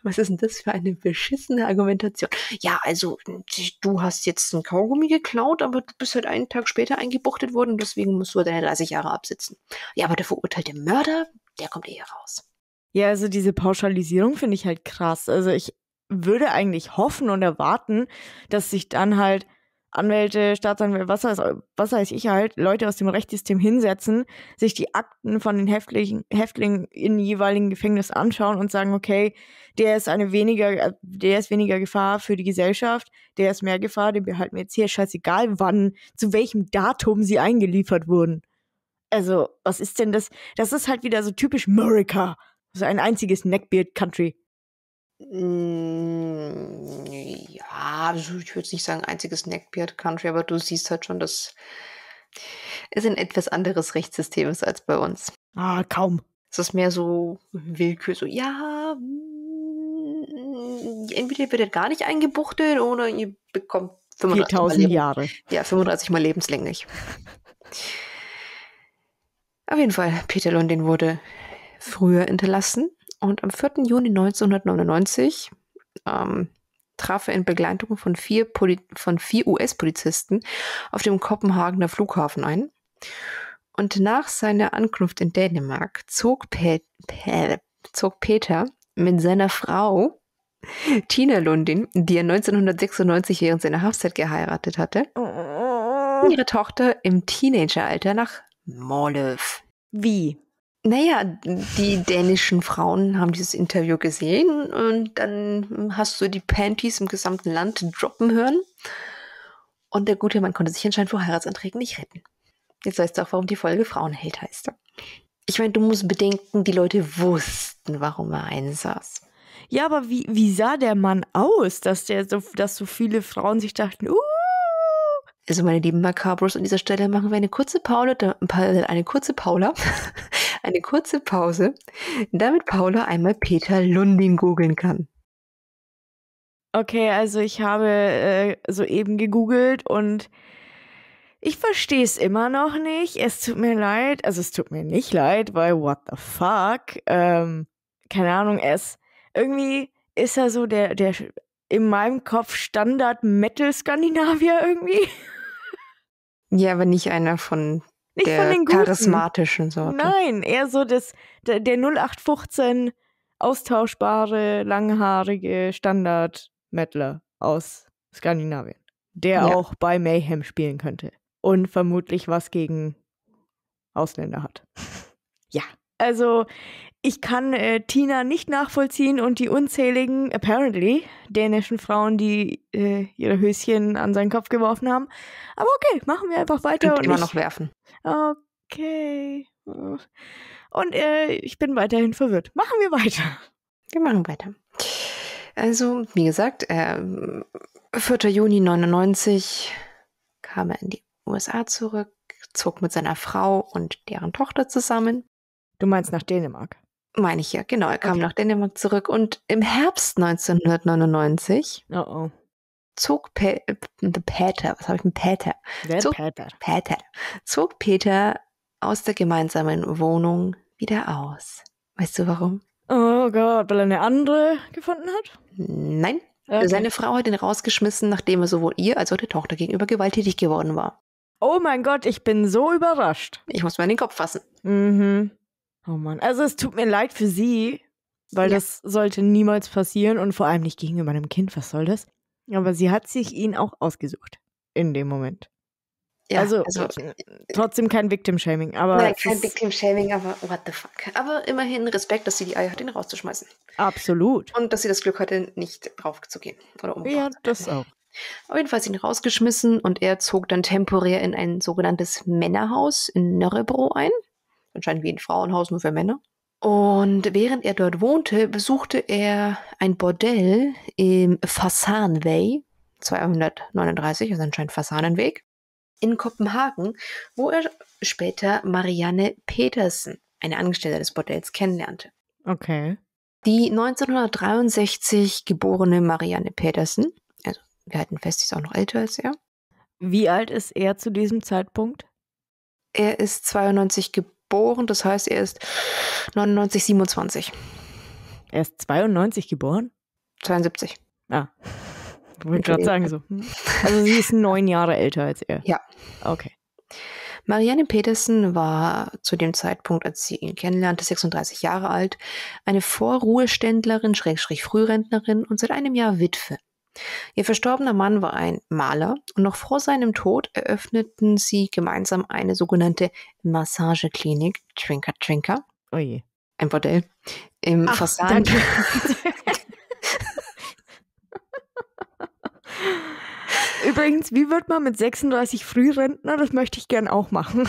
B: was ist denn das für eine beschissene Argumentation? Ja, also hm, du hast jetzt ein Kaugummi geklaut, aber du bist halt einen Tag später eingebuchtet worden, deswegen musst du halt deine 30 Jahre
A: absitzen. Ja, aber der verurteilte Mörder,
B: der kommt eh raus.
A: Ja, also diese Pauschalisierung finde ich halt krass. Also ich würde eigentlich hoffen und erwarten, dass sich dann halt Anwälte, Staatsanwälte, was weiß, was weiß ich halt, Leute aus dem Rechtssystem hinsetzen, sich die Akten von den Häftlingen, Häftlingen in jeweiligen Gefängnis anschauen und sagen, okay, der ist eine weniger, äh, der ist weniger Gefahr für die Gesellschaft, der ist mehr Gefahr, den behalten wir jetzt hier, scheißegal wann, zu welchem Datum sie eingeliefert wurden. Also, was ist denn das? Das ist halt wieder so typisch America. So ein einziges Neckbeard-Country.
B: Mm, ja, also ich würde nicht sagen einziges Neckbeard Country, aber du siehst halt schon, dass es ein etwas anderes Rechtssystem ist als bei uns.
A: Ah, kaum.
B: Es ist mehr so Willkür, so, ja, mm, entweder wird werdet gar nicht eingebuchtet oder ihr bekommt 35 4000 Jahre. Ja, 35 mal lebenslänglich. Auf jeden Fall, Peter Lundin wurde früher entlassen und am 4. Juni 1999 ähm, traf er in Begleitung von vier, Poli vier US-Polizisten auf dem Kopenhagener Flughafen ein. Und nach seiner Ankunft in Dänemark zog, Pe Pe zog Peter mit seiner Frau Tina Lundin, die er 1996 während seiner Haftzeit geheiratet hatte, oh. ihre Tochter im Teenageralter nach Morlev. Wie? Naja, die dänischen Frauen haben dieses Interview gesehen und dann hast du die Panties im gesamten Land droppen hören. Und der gute Mann konnte sich anscheinend vor Heiratsanträgen nicht retten. Jetzt weißt du auch, warum die Folge Frauenheld heißt. Ich meine, du musst bedenken, die Leute wussten, warum er einsaß.
A: Ja, aber wie, wie sah der Mann aus, dass, der so, dass so viele Frauen sich dachten, uh, also meine lieben Macabros, an dieser
B: Stelle machen wir eine kurze Paula, eine kurze Paula eine kurze Pause, damit Paula einmal Peter Lundin googeln kann.
A: Okay, also ich habe äh, soeben gegoogelt und ich verstehe es immer noch nicht. Es tut mir leid. Also es tut mir nicht leid, weil what the fuck? Ähm, keine Ahnung, es irgendwie ist er so der, der in meinem Kopf Standard Metal Skandinavier irgendwie. Ja, aber
B: nicht einer von nicht der von den Guten. charismatischen Sorte.
A: Nein, eher so das, der, der 0815 austauschbare, langhaarige Standard-Mettler aus Skandinavien, der ja. auch bei Mayhem spielen könnte und vermutlich was gegen Ausländer hat. ja, also ich kann äh, Tina nicht nachvollziehen und die unzähligen, apparently, dänischen Frauen, die äh, ihre Höschen an seinen Kopf geworfen haben. Aber okay, machen wir einfach weiter. Könnt und immer ich... noch werfen. Okay. Und äh, ich bin weiterhin verwirrt. Machen wir weiter. Wir machen weiter. Also, wie gesagt, äh,
B: 4. Juni 99 kam er in die USA zurück, zog mit seiner Frau und deren Tochter zusammen. Du meinst nach Dänemark? Meine ich ja, genau. Er kam okay. nach Dänemark zurück und im Herbst 1999 oh oh. zog Pe äh, Peter, was habe ich mit Peter? zog Peter. Peter. Zog Peter aus der gemeinsamen Wohnung wieder aus. Weißt du warum?
A: Oh Gott, weil er eine andere gefunden hat?
B: Nein. Okay. Seine Frau hat ihn rausgeschmissen, nachdem er sowohl ihr als auch der Tochter gegenüber gewalttätig geworden war.
A: Oh mein Gott, ich bin so überrascht. Ich muss mir in den Kopf fassen. Mhm. Oh Mann, also es tut mir leid für sie, weil ja. das sollte niemals passieren und vor allem nicht gegenüber einem Kind, was soll das? Aber sie hat sich ihn auch ausgesucht in dem Moment. Ja, also, also äh, trotzdem kein Victim-Shaming, aber. Nein, kein
B: Victim-Shaming, aber what the fuck. Aber immerhin Respekt, dass sie die Eier hat, ihn rauszuschmeißen. Absolut. Und dass sie das Glück hatte, nicht draufzugehen oder umgebracht. Ja, das auch. Auf jeden Fall ist ihn rausgeschmissen und er zog dann temporär in ein sogenanntes Männerhaus in Nörrebro ein anscheinend wie ein Frauenhaus nur für Männer. Und während er dort wohnte, besuchte er ein Bordell im Fasanway 239, also anscheinend Fasanenweg, in Kopenhagen, wo er später Marianne Petersen, eine Angestellte des Bordells, kennenlernte. Okay. Die 1963 geborene Marianne
A: Petersen,
B: also wir halten fest, sie ist auch noch älter als er. Wie alt ist er zu diesem Zeitpunkt? Er ist 92 geboren geboren, das heißt, er ist 99,
A: 27. Er ist 92 geboren? 72. Ah.
B: Ich wollte gerade sagen so. Hm. Also
A: sie ist neun Jahre älter als er. Ja. Okay.
B: Marianne Petersen war zu dem Zeitpunkt, als sie ihn kennenlernte, 36 Jahre alt, eine Vorruheständlerin, Schrägstrich Frührentnerin und seit einem Jahr Witwe. Ihr verstorbener Mann war ein Maler und noch vor seinem Tod eröffneten sie gemeinsam eine sogenannte Massageklinik, Trinker Trinker. Oje. Ein Bordell.
A: Im Ach, Fasan. Übrigens, wie wird man mit 36 Frührentner? Das möchte ich
B: gern auch machen.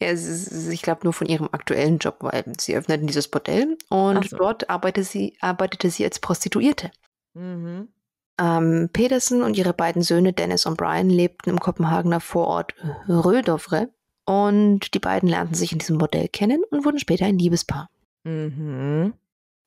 B: Ja, ist, ich glaube nur von ihrem aktuellen Job, weil sie öffneten dieses Bordell und so. dort arbeitete sie, arbeitete sie als Prostituierte. Mhm. Ähm, Pedersen und ihre beiden Söhne Dennis und Brian lebten im Kopenhagener Vorort Rödovre und die beiden lernten sich in diesem Modell kennen und wurden später ein Liebespaar. Mhm.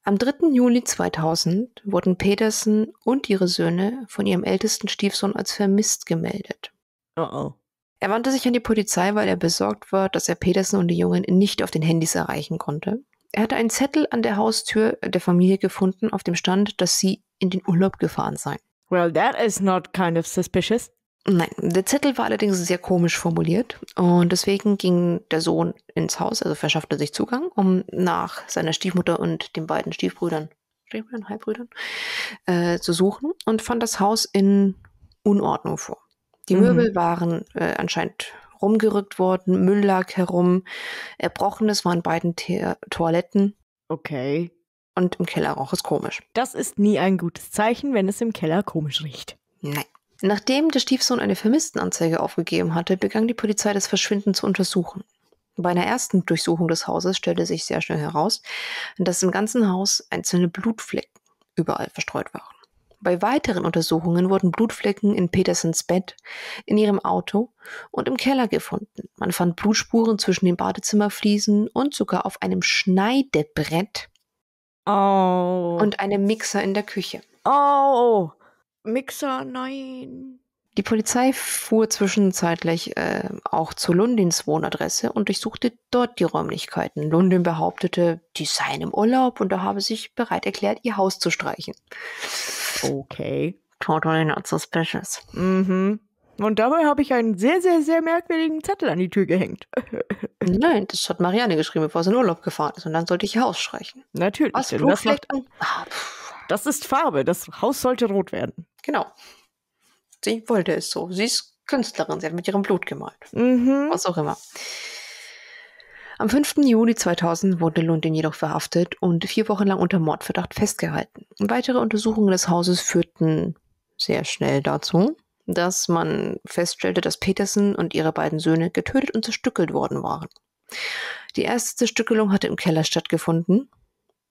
B: Am 3. Juli 2000 wurden Petersen und ihre Söhne von ihrem ältesten Stiefsohn als vermisst gemeldet. Oh oh. Er wandte sich an die Polizei, weil er besorgt war, dass er Petersen und die Jungen nicht auf den Handys erreichen konnte. Er hatte einen Zettel an der Haustür der Familie gefunden, auf dem stand, dass sie in den Urlaub gefahren seien. Well, that is not kind of suspicious. Nein, der Zettel war allerdings sehr komisch formuliert und deswegen ging der Sohn ins Haus, also verschaffte sich Zugang, um nach seiner Stiefmutter und den beiden Stiefbrüdern, Stiefbrüdern, Halbbrüdern, äh, zu suchen und fand das Haus in Unordnung vor. Die mhm. Möbel waren äh, anscheinend rumgerückt worden, Müll lag herum, Erbrochenes waren beiden Te Toiletten. Okay. Und im Keller roch es komisch. Das ist nie ein gutes Zeichen, wenn es im Keller
A: komisch riecht. Nein.
B: Nachdem der Stiefsohn eine Vermisstenanzeige aufgegeben hatte, begann die Polizei das Verschwinden zu untersuchen. Bei einer ersten Durchsuchung des Hauses stellte sich sehr schnell heraus, dass im ganzen Haus einzelne Blutflecken überall verstreut waren. Bei weiteren Untersuchungen wurden Blutflecken in Petersens Bett, in ihrem Auto und im Keller gefunden. Man fand Blutspuren zwischen den Badezimmerfliesen und sogar auf einem Schneidebrett oh. und einem Mixer in der Küche.
A: Oh, Mixer, nein.
B: Die Polizei fuhr zwischenzeitlich
A: äh, auch
B: zu Lundins Wohnadresse und durchsuchte dort die Räumlichkeiten. Lundin behauptete, die seien im Urlaub und er habe sich bereit erklärt, ihr Haus zu streichen. Okay. Totally not suspicious. Mhm. Und dabei habe ich einen sehr, sehr, sehr merkwürdigen Zettel an die Tür gehängt. Nein, das hat Marianne geschrieben, bevor sie in Urlaub gefahren ist. Und dann sollte ich ihr Haus streichen. Natürlich. Was, das, macht, ah, das ist Farbe. Das Haus sollte rot werden. Genau. Sie wollte es so. Sie ist Künstlerin, sie hat mit ihrem Blut gemalt. Mhm. Was auch immer. Am 5. Juli 2000 wurde Lundin jedoch verhaftet und vier Wochen lang unter Mordverdacht festgehalten. Weitere Untersuchungen des Hauses führten sehr schnell dazu, dass man feststellte, dass Petersen und ihre beiden Söhne getötet und zerstückelt worden waren. Die erste Zerstückelung hatte im Keller stattgefunden,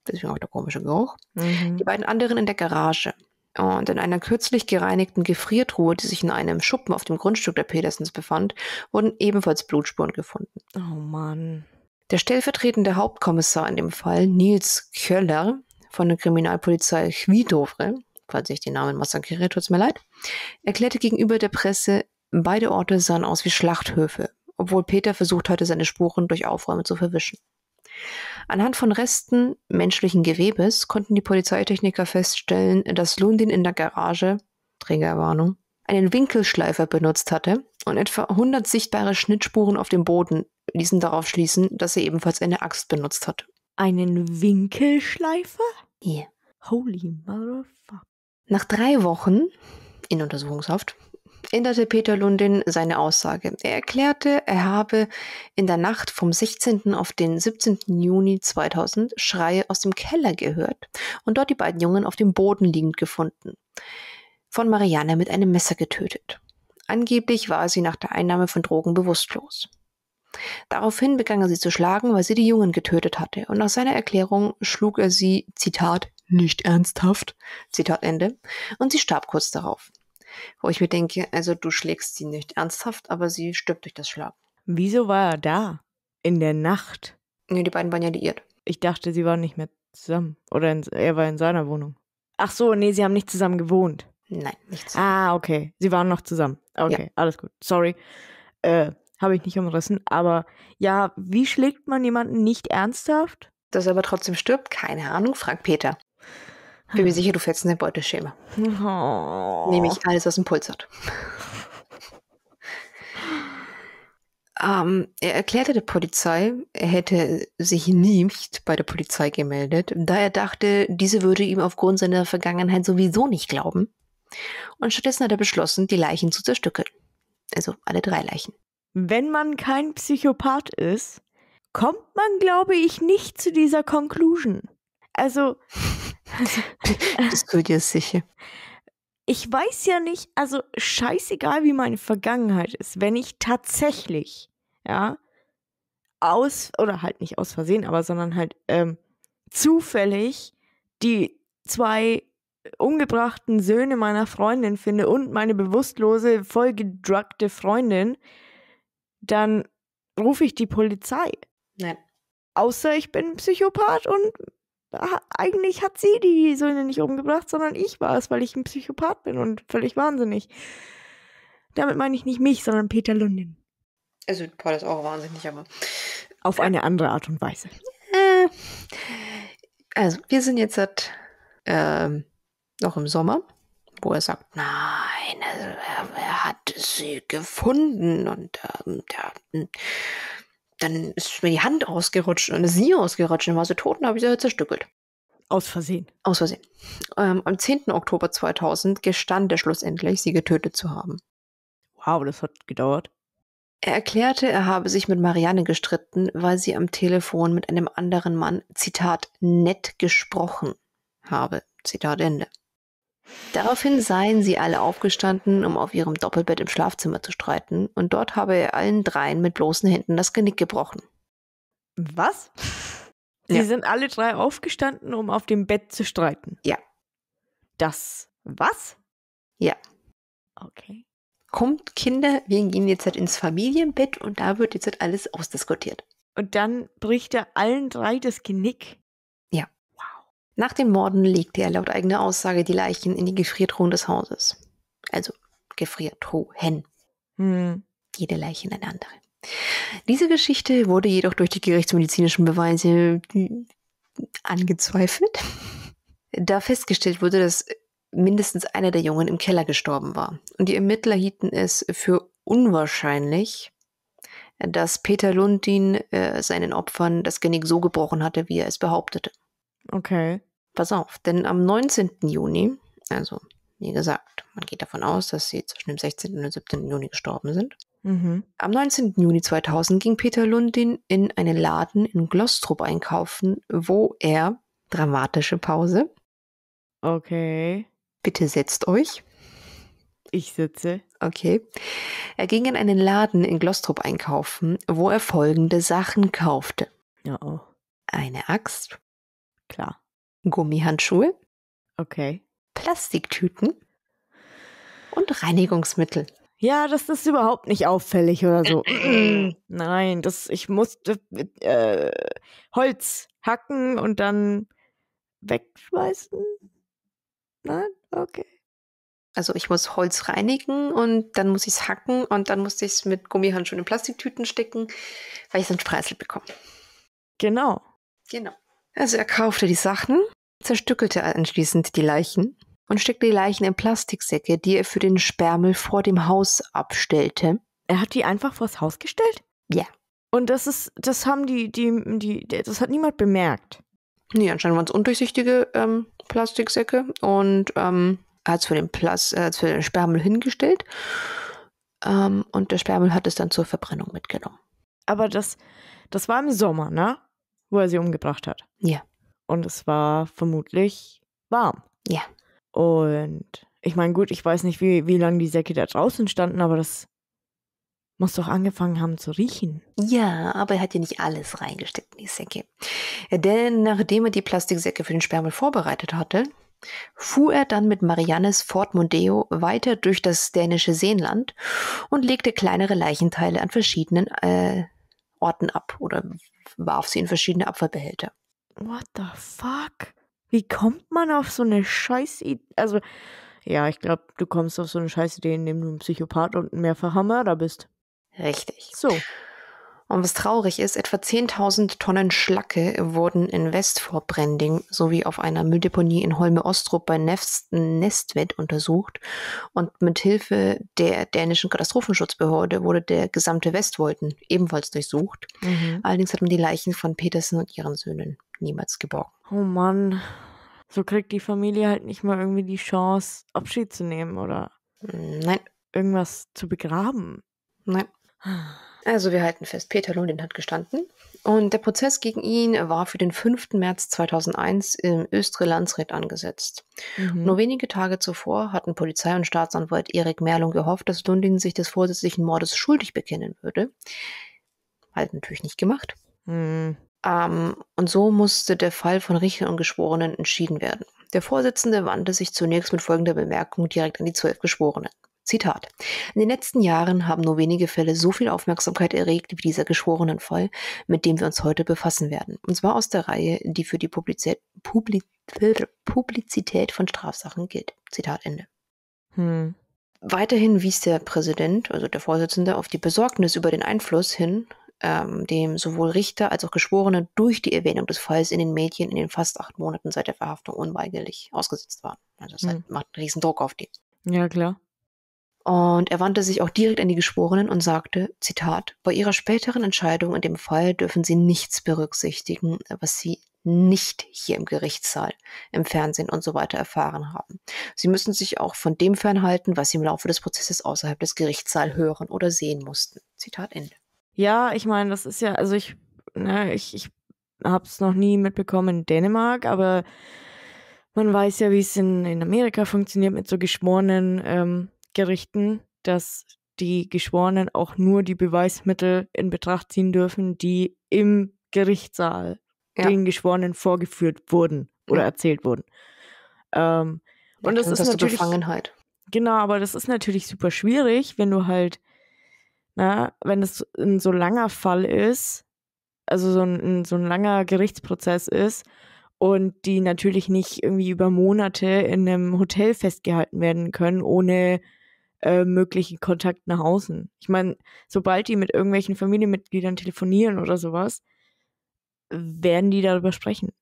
B: deswegen auch der komische Geruch. Mhm. Die beiden anderen in der Garage. Und in einer kürzlich gereinigten Gefriertruhe, die sich in einem Schuppen auf dem Grundstück der Pedersens befand, wurden ebenfalls Blutspuren gefunden.
A: Oh Mann.
B: Der stellvertretende Hauptkommissar in dem Fall, Nils Köller von der Kriminalpolizei Chwiedovre, falls ich den Namen massakriere, tut's mir leid, erklärte gegenüber der Presse, beide Orte sahen aus wie Schlachthöfe, obwohl Peter versucht hatte, seine Spuren durch Aufräume zu verwischen. Anhand von Resten menschlichen Gewebes konnten die Polizeitechniker feststellen, dass Lundin in der Garage, Trägerwarnung, einen Winkelschleifer benutzt hatte und etwa 100 sichtbare Schnittspuren auf dem Boden ließen darauf schließen, dass er ebenfalls eine Axt benutzt hat.
A: Einen Winkelschleifer? Yeah. Holy motherfucker.
B: Nach drei Wochen in Untersuchungshaft änderte Peter Lundin seine Aussage. Er erklärte, er habe in der Nacht vom 16. auf den 17. Juni 2000 Schreie aus dem Keller gehört und dort die beiden Jungen auf dem Boden liegend gefunden. Von Marianne mit einem Messer getötet. Angeblich war sie nach der Einnahme von Drogen bewusstlos. Daraufhin begann er sie zu schlagen, weil sie die Jungen getötet hatte. Und nach seiner Erklärung schlug er sie, Zitat, nicht ernsthaft, Zitat Ende, und sie starb kurz darauf wo ich mir denke, also du schlägst sie nicht ernsthaft, aber sie stirbt durch das Schlagen.
A: Wieso war er da? In der Nacht? Nee, die beiden waren ja liiert. Ich dachte, sie waren nicht mehr zusammen. Oder in, er war in seiner Wohnung. Ach so, nee, sie haben nicht zusammen gewohnt. Nein, nicht zusammen. Ah, okay. Sie waren noch zusammen. Okay, ja. alles gut. Sorry. Äh, habe ich nicht umrissen. Aber ja, wie schlägt man jemanden nicht ernsthaft? Dass er aber trotzdem
B: stirbt? Keine Ahnung, fragt Peter. Bin mir sicher, du fällst in den Beuteschema.
A: Oh. Nämlich
B: alles, was einen Puls hat. Um, ähm, er erklärte der Polizei, er hätte sich nicht bei der Polizei gemeldet, da er dachte, diese würde ihm aufgrund seiner Vergangenheit sowieso nicht glauben. Und stattdessen hat er beschlossen, die Leichen zu zerstückeln. Also alle drei Leichen. Wenn
A: man kein Psychopath ist, kommt man, glaube ich, nicht zu dieser Conclusion. Also. also das gehört ja sicher. Ich weiß ja nicht, also scheißegal, wie meine Vergangenheit ist, wenn ich tatsächlich, ja, aus, oder halt nicht aus Versehen, aber sondern halt ähm, zufällig die zwei umgebrachten Söhne meiner Freundin finde und meine bewusstlose, vollgedruckte Freundin, dann rufe ich die Polizei. Nein. Außer ich bin Psychopath und Ah, eigentlich hat sie die Söhne nicht umgebracht, sondern ich war es, weil ich ein Psychopath bin und völlig wahnsinnig. Damit meine ich nicht mich, sondern Peter Lundin. Also Paul ist auch wahnsinnig, aber. Auf eine andere Art und Weise. Äh,
B: also, wir sind jetzt äh, noch im Sommer, wo er sagt, nein, er, er hat sie gefunden und ähm, der, dann ist mir die Hand ausgerutscht und ist sie ausgerutscht und war so tot und habe ich sie halt zerstückelt. Aus Versehen. Aus Versehen. Ähm, am 10. Oktober 2000 gestand er schlussendlich, sie getötet zu haben.
A: Wow, das hat gedauert.
B: Er erklärte, er habe sich mit Marianne gestritten, weil sie am Telefon mit einem anderen Mann, Zitat, nett gesprochen habe. Zitat Ende. Daraufhin seien sie alle aufgestanden, um auf ihrem Doppelbett im Schlafzimmer zu streiten, und dort habe er allen dreien mit bloßen Händen das Genick gebrochen.
A: Was? Sie ja. sind alle drei aufgestanden, um auf dem Bett zu streiten. Ja. Das was?
B: Ja. Okay. Kommt, Kinder, wir gehen jetzt halt ins Familienbett und da wird jetzt halt alles ausdiskutiert. Und dann bricht er allen drei das Genick. Nach den Morden legte er laut eigener Aussage die Leichen in die Gefriertruhen des Hauses. Also Gefriertruhen. Hm. Jede Leiche in eine andere. Diese Geschichte wurde jedoch durch die gerichtsmedizinischen Beweise hm, angezweifelt, da festgestellt wurde, dass mindestens einer der Jungen im Keller gestorben war. Und die Ermittler hielten es für unwahrscheinlich, dass Peter Lundin äh, seinen Opfern das Genick so gebrochen hatte, wie er es behauptete. Okay. Pass auf, denn am 19. Juni, also wie gesagt, man geht davon aus, dass sie zwischen dem 16. und 17. Juni gestorben sind. Mhm. Am 19. Juni 2000 ging Peter Lundin in einen Laden in Glostrup einkaufen, wo er, dramatische Pause.
A: Okay.
B: Bitte setzt euch.
A: Ich sitze.
B: Okay. Er ging in einen Laden in Glostrup einkaufen, wo er folgende Sachen kaufte. Oh. Eine Axt, klar. Gummihandschuhe. Okay. Plastiktüten
A: und Reinigungsmittel. Ja, das ist überhaupt nicht auffällig oder so. Nein, das, ich musste äh, Holz hacken und dann wegschmeißen. Nein,
B: okay. Also ich muss Holz reinigen und dann muss ich es hacken und dann muss ich es mit Gummihandschuhen in Plastiktüten stecken, weil ich sonst Spreißel bekomme. Genau. Genau. Also er kaufte die Sachen, zerstückelte anschließend die Leichen und steckte die Leichen in Plastiksäcke,
A: die er für den Sperrmüll vor dem Haus abstellte. Er hat die einfach vors Haus gestellt? Ja. Und das ist, das haben die, die, die, das hat niemand bemerkt.
B: Nee, anscheinend waren es undurchsichtige ähm, Plastiksäcke und ähm, er hat es für den, Plas äh, für den Sperrmüll hingestellt ähm, und der Sperrmüll hat es dann zur Verbrennung mitgenommen.
A: Aber das, das war im Sommer, ne? wo er sie umgebracht hat. Ja. Und es war vermutlich warm. Ja. Und ich meine, gut, ich weiß nicht, wie, wie lange die Säcke da draußen standen, aber das muss doch angefangen haben zu riechen.
B: Ja, aber er hat ja nicht alles reingesteckt in die Säcke. Denn nachdem er die Plastiksäcke für den Sperrmüll vorbereitet hatte, fuhr er dann mit Mariannes Fort Mondeo weiter durch das dänische Seenland und legte kleinere Leichenteile an verschiedenen
A: äh, Orten ab oder warf sie in verschiedene Abfallbehälter. What the fuck? Wie kommt man auf so eine Scheißidee? Also, ja, ich glaube, du kommst auf so eine Scheißidee, indem du ein Psychopath und ein mehrfacher Mörder bist. Richtig. So. Und was traurig ist, etwa 10.000 Tonnen Schlacke wurden in Westvorbrending
B: sowie auf einer Mülldeponie in Holme-Ostrup bei Nestwed untersucht. Und mit Hilfe der dänischen Katastrophenschutzbehörde wurde der gesamte Westwolden ebenfalls durchsucht. Mhm. Allerdings hat man die Leichen von Petersen und ihren Söhnen niemals geborgen.
A: Oh Mann, so kriegt die Familie halt nicht mal irgendwie die Chance, Abschied zu nehmen oder Nein. irgendwas zu begraben. Nein.
B: Also wir halten fest, Peter Lundin hat gestanden und der Prozess gegen ihn war für den 5. März 2001 im Östre Landsrecht angesetzt. Mhm. Nur wenige Tage zuvor hatten Polizei und Staatsanwalt Erik Merlung gehofft, dass Lundin sich des vorsätzlichen Mordes schuldig bekennen würde. Hat natürlich nicht gemacht. Mhm. Um, ähm, und so musste der Fall von Richtern und Geschworenen entschieden werden. Der Vorsitzende wandte sich zunächst mit folgender Bemerkung direkt an die zwölf Geschworenen. Zitat. In den letzten Jahren haben nur wenige Fälle so viel Aufmerksamkeit erregt wie dieser geschworenen Fall, mit dem wir uns heute befassen werden. Und zwar aus der Reihe, die für die Publizität, Publiz Publizität von Strafsachen gilt. Zitat Ende. Hm. Weiterhin wies der Präsident, also der Vorsitzende, auf die Besorgnis über den Einfluss hin, ähm, dem sowohl Richter als auch Geschworene durch die Erwähnung des Falls in den Medien in den fast acht Monaten seit der Verhaftung unweigerlich ausgesetzt waren. Also das hm. halt macht einen Riesendruck auf die. Ja, klar. Und er wandte sich auch direkt an die Geschworenen und sagte, Zitat, bei ihrer späteren Entscheidung in dem Fall dürfen sie nichts berücksichtigen, was sie nicht hier im Gerichtssaal, im Fernsehen und so weiter erfahren haben. Sie müssen sich auch von dem fernhalten, was sie im Laufe des Prozesses außerhalb des Gerichtssaals hören oder sehen mussten. Zitat Ende.
A: Ja, ich meine, das ist ja, also ich, ne, ich, ich habe es noch nie mitbekommen in Dänemark, aber man weiß ja, wie es in, in Amerika funktioniert mit so Geschworenen. Ähm, Gerichten, dass die Geschworenen auch nur die Beweismittel in Betracht ziehen dürfen, die im Gerichtssaal ja. den Geschworenen vorgeführt wurden oder ja. erzählt wurden. Ähm, ja, und das ist natürlich Befangenheit. Genau, aber das ist natürlich super schwierig, wenn du halt, na, ne, wenn es ein so langer Fall ist, also so ein, so ein langer Gerichtsprozess ist und die natürlich nicht irgendwie über Monate in einem Hotel festgehalten werden können, ohne äh, möglichen Kontakt nach außen. Ich meine, sobald die mit irgendwelchen Familienmitgliedern telefonieren oder sowas, werden die darüber sprechen.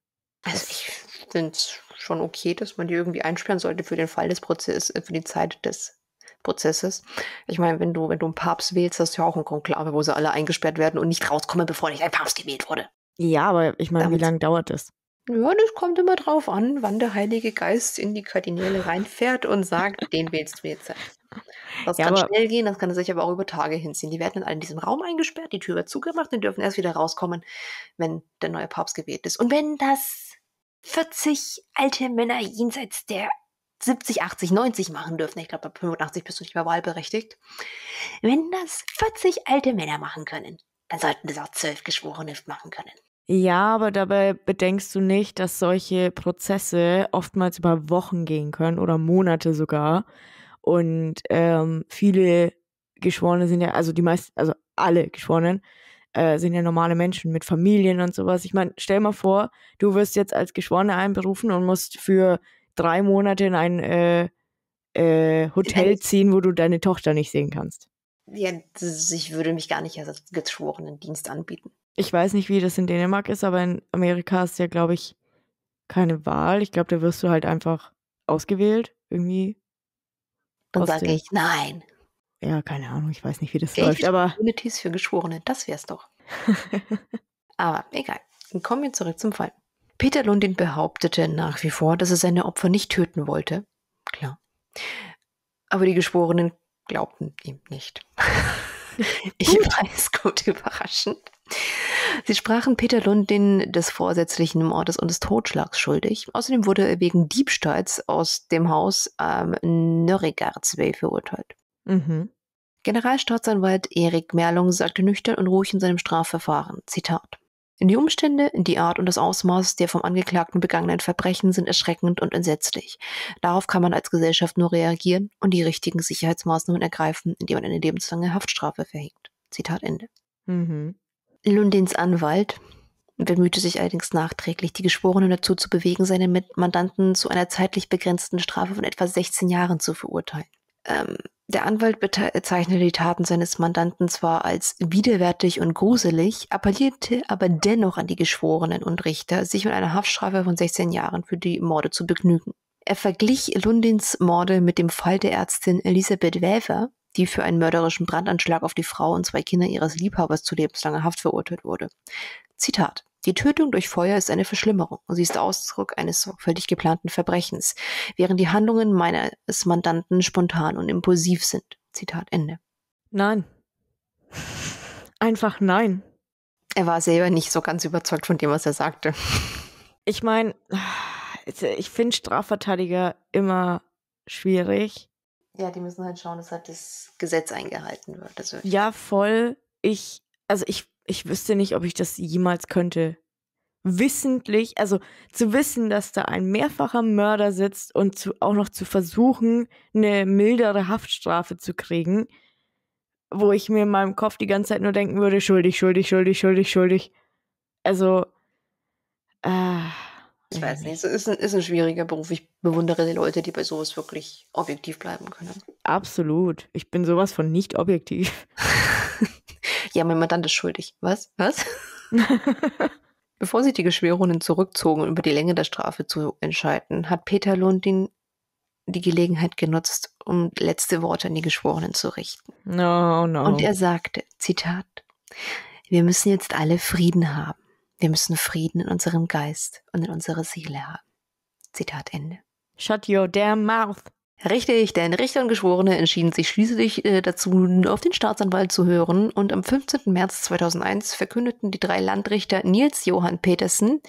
A: Also
B: ich finde es schon okay, dass man die irgendwie einsperren sollte für den Fall des Prozesses, äh, für die Zeit des Prozesses. Ich meine, wenn du, wenn du einen Papst wählst, hast du ja auch ein Konklave, wo sie alle
A: eingesperrt werden und nicht rauskommen, bevor nicht ein Papst gewählt wurde. Ja, aber ich meine, wie lange dauert das?
B: Ja, das kommt immer drauf an, wann der Heilige Geist in die Kardinäle reinfährt und sagt, den wählst du jetzt. Das ja, kann schnell gehen, das kann sich aber auch über Tage hinziehen. Die werden dann alle in diesem Raum eingesperrt, die Tür wird zugemacht und dürfen erst wieder rauskommen, wenn der neue Papst gewählt ist. Und wenn das 40 alte Männer jenseits der 70, 80, 90 machen dürfen, ich glaube, bei 85 bist du nicht mehr wahlberechtigt, wenn das 40 alte Männer machen können, dann sollten das auch zwölf Geschworene machen können.
A: Ja, aber dabei bedenkst du nicht, dass solche Prozesse oftmals über Wochen gehen können oder Monate sogar. Und ähm, viele Geschworene sind ja, also die meisten, also alle Geschworenen äh, sind ja normale Menschen mit Familien und sowas. Ich meine, stell mal vor, du wirst jetzt als Geschworene einberufen und musst für drei Monate in ein äh, äh, Hotel ziehen, wo du deine Tochter nicht sehen kannst.
B: Ja, ist, ich würde mich gar nicht als geschworenen Dienst anbieten.
A: Ich weiß nicht, wie das in Dänemark ist, aber in Amerika ist ja, glaube ich, keine Wahl. Ich glaube, da wirst du halt einfach ausgewählt, irgendwie dann sage ich nein. Ja, keine Ahnung, ich weiß nicht, wie das Geld läuft,
B: aber. Communities für Geschworene, das wär's doch. aber egal. kommen wir zurück zum Fall. Peter Lundin behauptete nach wie vor, dass er seine Opfer nicht töten wollte. Klar. Aber die Geschworenen glaubten ihm nicht. ich weiß, gut überraschend. Sie sprachen Peter Lund den des vorsätzlichen Mordes und des Totschlags schuldig. Außerdem wurde er wegen Diebstahls aus dem Haus ähm, Nörrigardswey verurteilt. Mhm. Generalstaatsanwalt Erik Merlung sagte nüchtern und ruhig in seinem Strafverfahren, Zitat, in die Umstände, in die Art und das Ausmaß der vom Angeklagten begangenen Verbrechen sind erschreckend und entsetzlich. Darauf kann man als Gesellschaft nur reagieren und die richtigen Sicherheitsmaßnahmen ergreifen, indem man eine lebenslange Haftstrafe verhängt. Zitat Ende. Mhm. Lundins Anwalt bemühte sich allerdings nachträglich, die Geschworenen dazu zu bewegen, seine Mandanten zu einer zeitlich begrenzten Strafe von etwa 16 Jahren zu verurteilen. Ähm, der Anwalt bezeichnete die Taten seines Mandanten zwar als widerwärtig und gruselig, appellierte aber dennoch an die Geschworenen und Richter, sich mit einer Haftstrafe von 16 Jahren für die Morde zu begnügen. Er verglich Lundins Morde mit dem Fall der Ärztin Elisabeth Wäfer, die für einen mörderischen Brandanschlag auf die Frau und zwei Kinder ihres Liebhabers zu lebenslanger Haft verurteilt wurde. Zitat. Die Tötung durch Feuer ist eine Verschlimmerung und sie ist Ausdruck eines sorgfältig geplanten Verbrechens, während die Handlungen meines Mandanten spontan und impulsiv sind. Zitat Ende. Nein.
A: Einfach nein. Er war selber nicht so ganz überzeugt von dem, was er sagte. Ich meine, ich finde Strafverteidiger immer schwierig,
B: ja, die müssen halt schauen, dass halt das Gesetz eingehalten wird. Also
A: ja, voll. Ich, also ich, ich wüsste nicht, ob ich das jemals könnte. Wissentlich, also zu wissen, dass da ein mehrfacher Mörder sitzt und zu, auch noch zu versuchen, eine mildere Haftstrafe zu kriegen, wo ich mir in meinem Kopf die ganze Zeit nur denken würde, schuldig, schuldig, schuldig, schuldig, schuldig. Also, äh,
B: ich weiß mhm. nicht, es ist ein, ist ein schwieriger Beruf. Ich bewundere die Leute, die bei sowas wirklich objektiv bleiben können.
A: Absolut. Ich bin sowas von nicht objektiv. ja, mein Mandant
B: ist schuldig. Was? Was? Bevor sich die Geschwörungen zurückzogen, um über die Länge der Strafe zu entscheiden, hat Peter Lundin die Gelegenheit genutzt, um letzte Worte an die Geschworenen zu richten. No, no. Und er sagte, Zitat, wir müssen jetzt alle Frieden haben. Wir müssen Frieden in unserem Geist und in unserer Seele haben. Zitat Ende. Shut your damn mouth. Richtig, denn Richter und Geschworene entschieden sich schließlich äh, dazu, auf den Staatsanwalt zu hören und am 15. März 2001 verkündeten die drei Landrichter Nils Johann Petersen,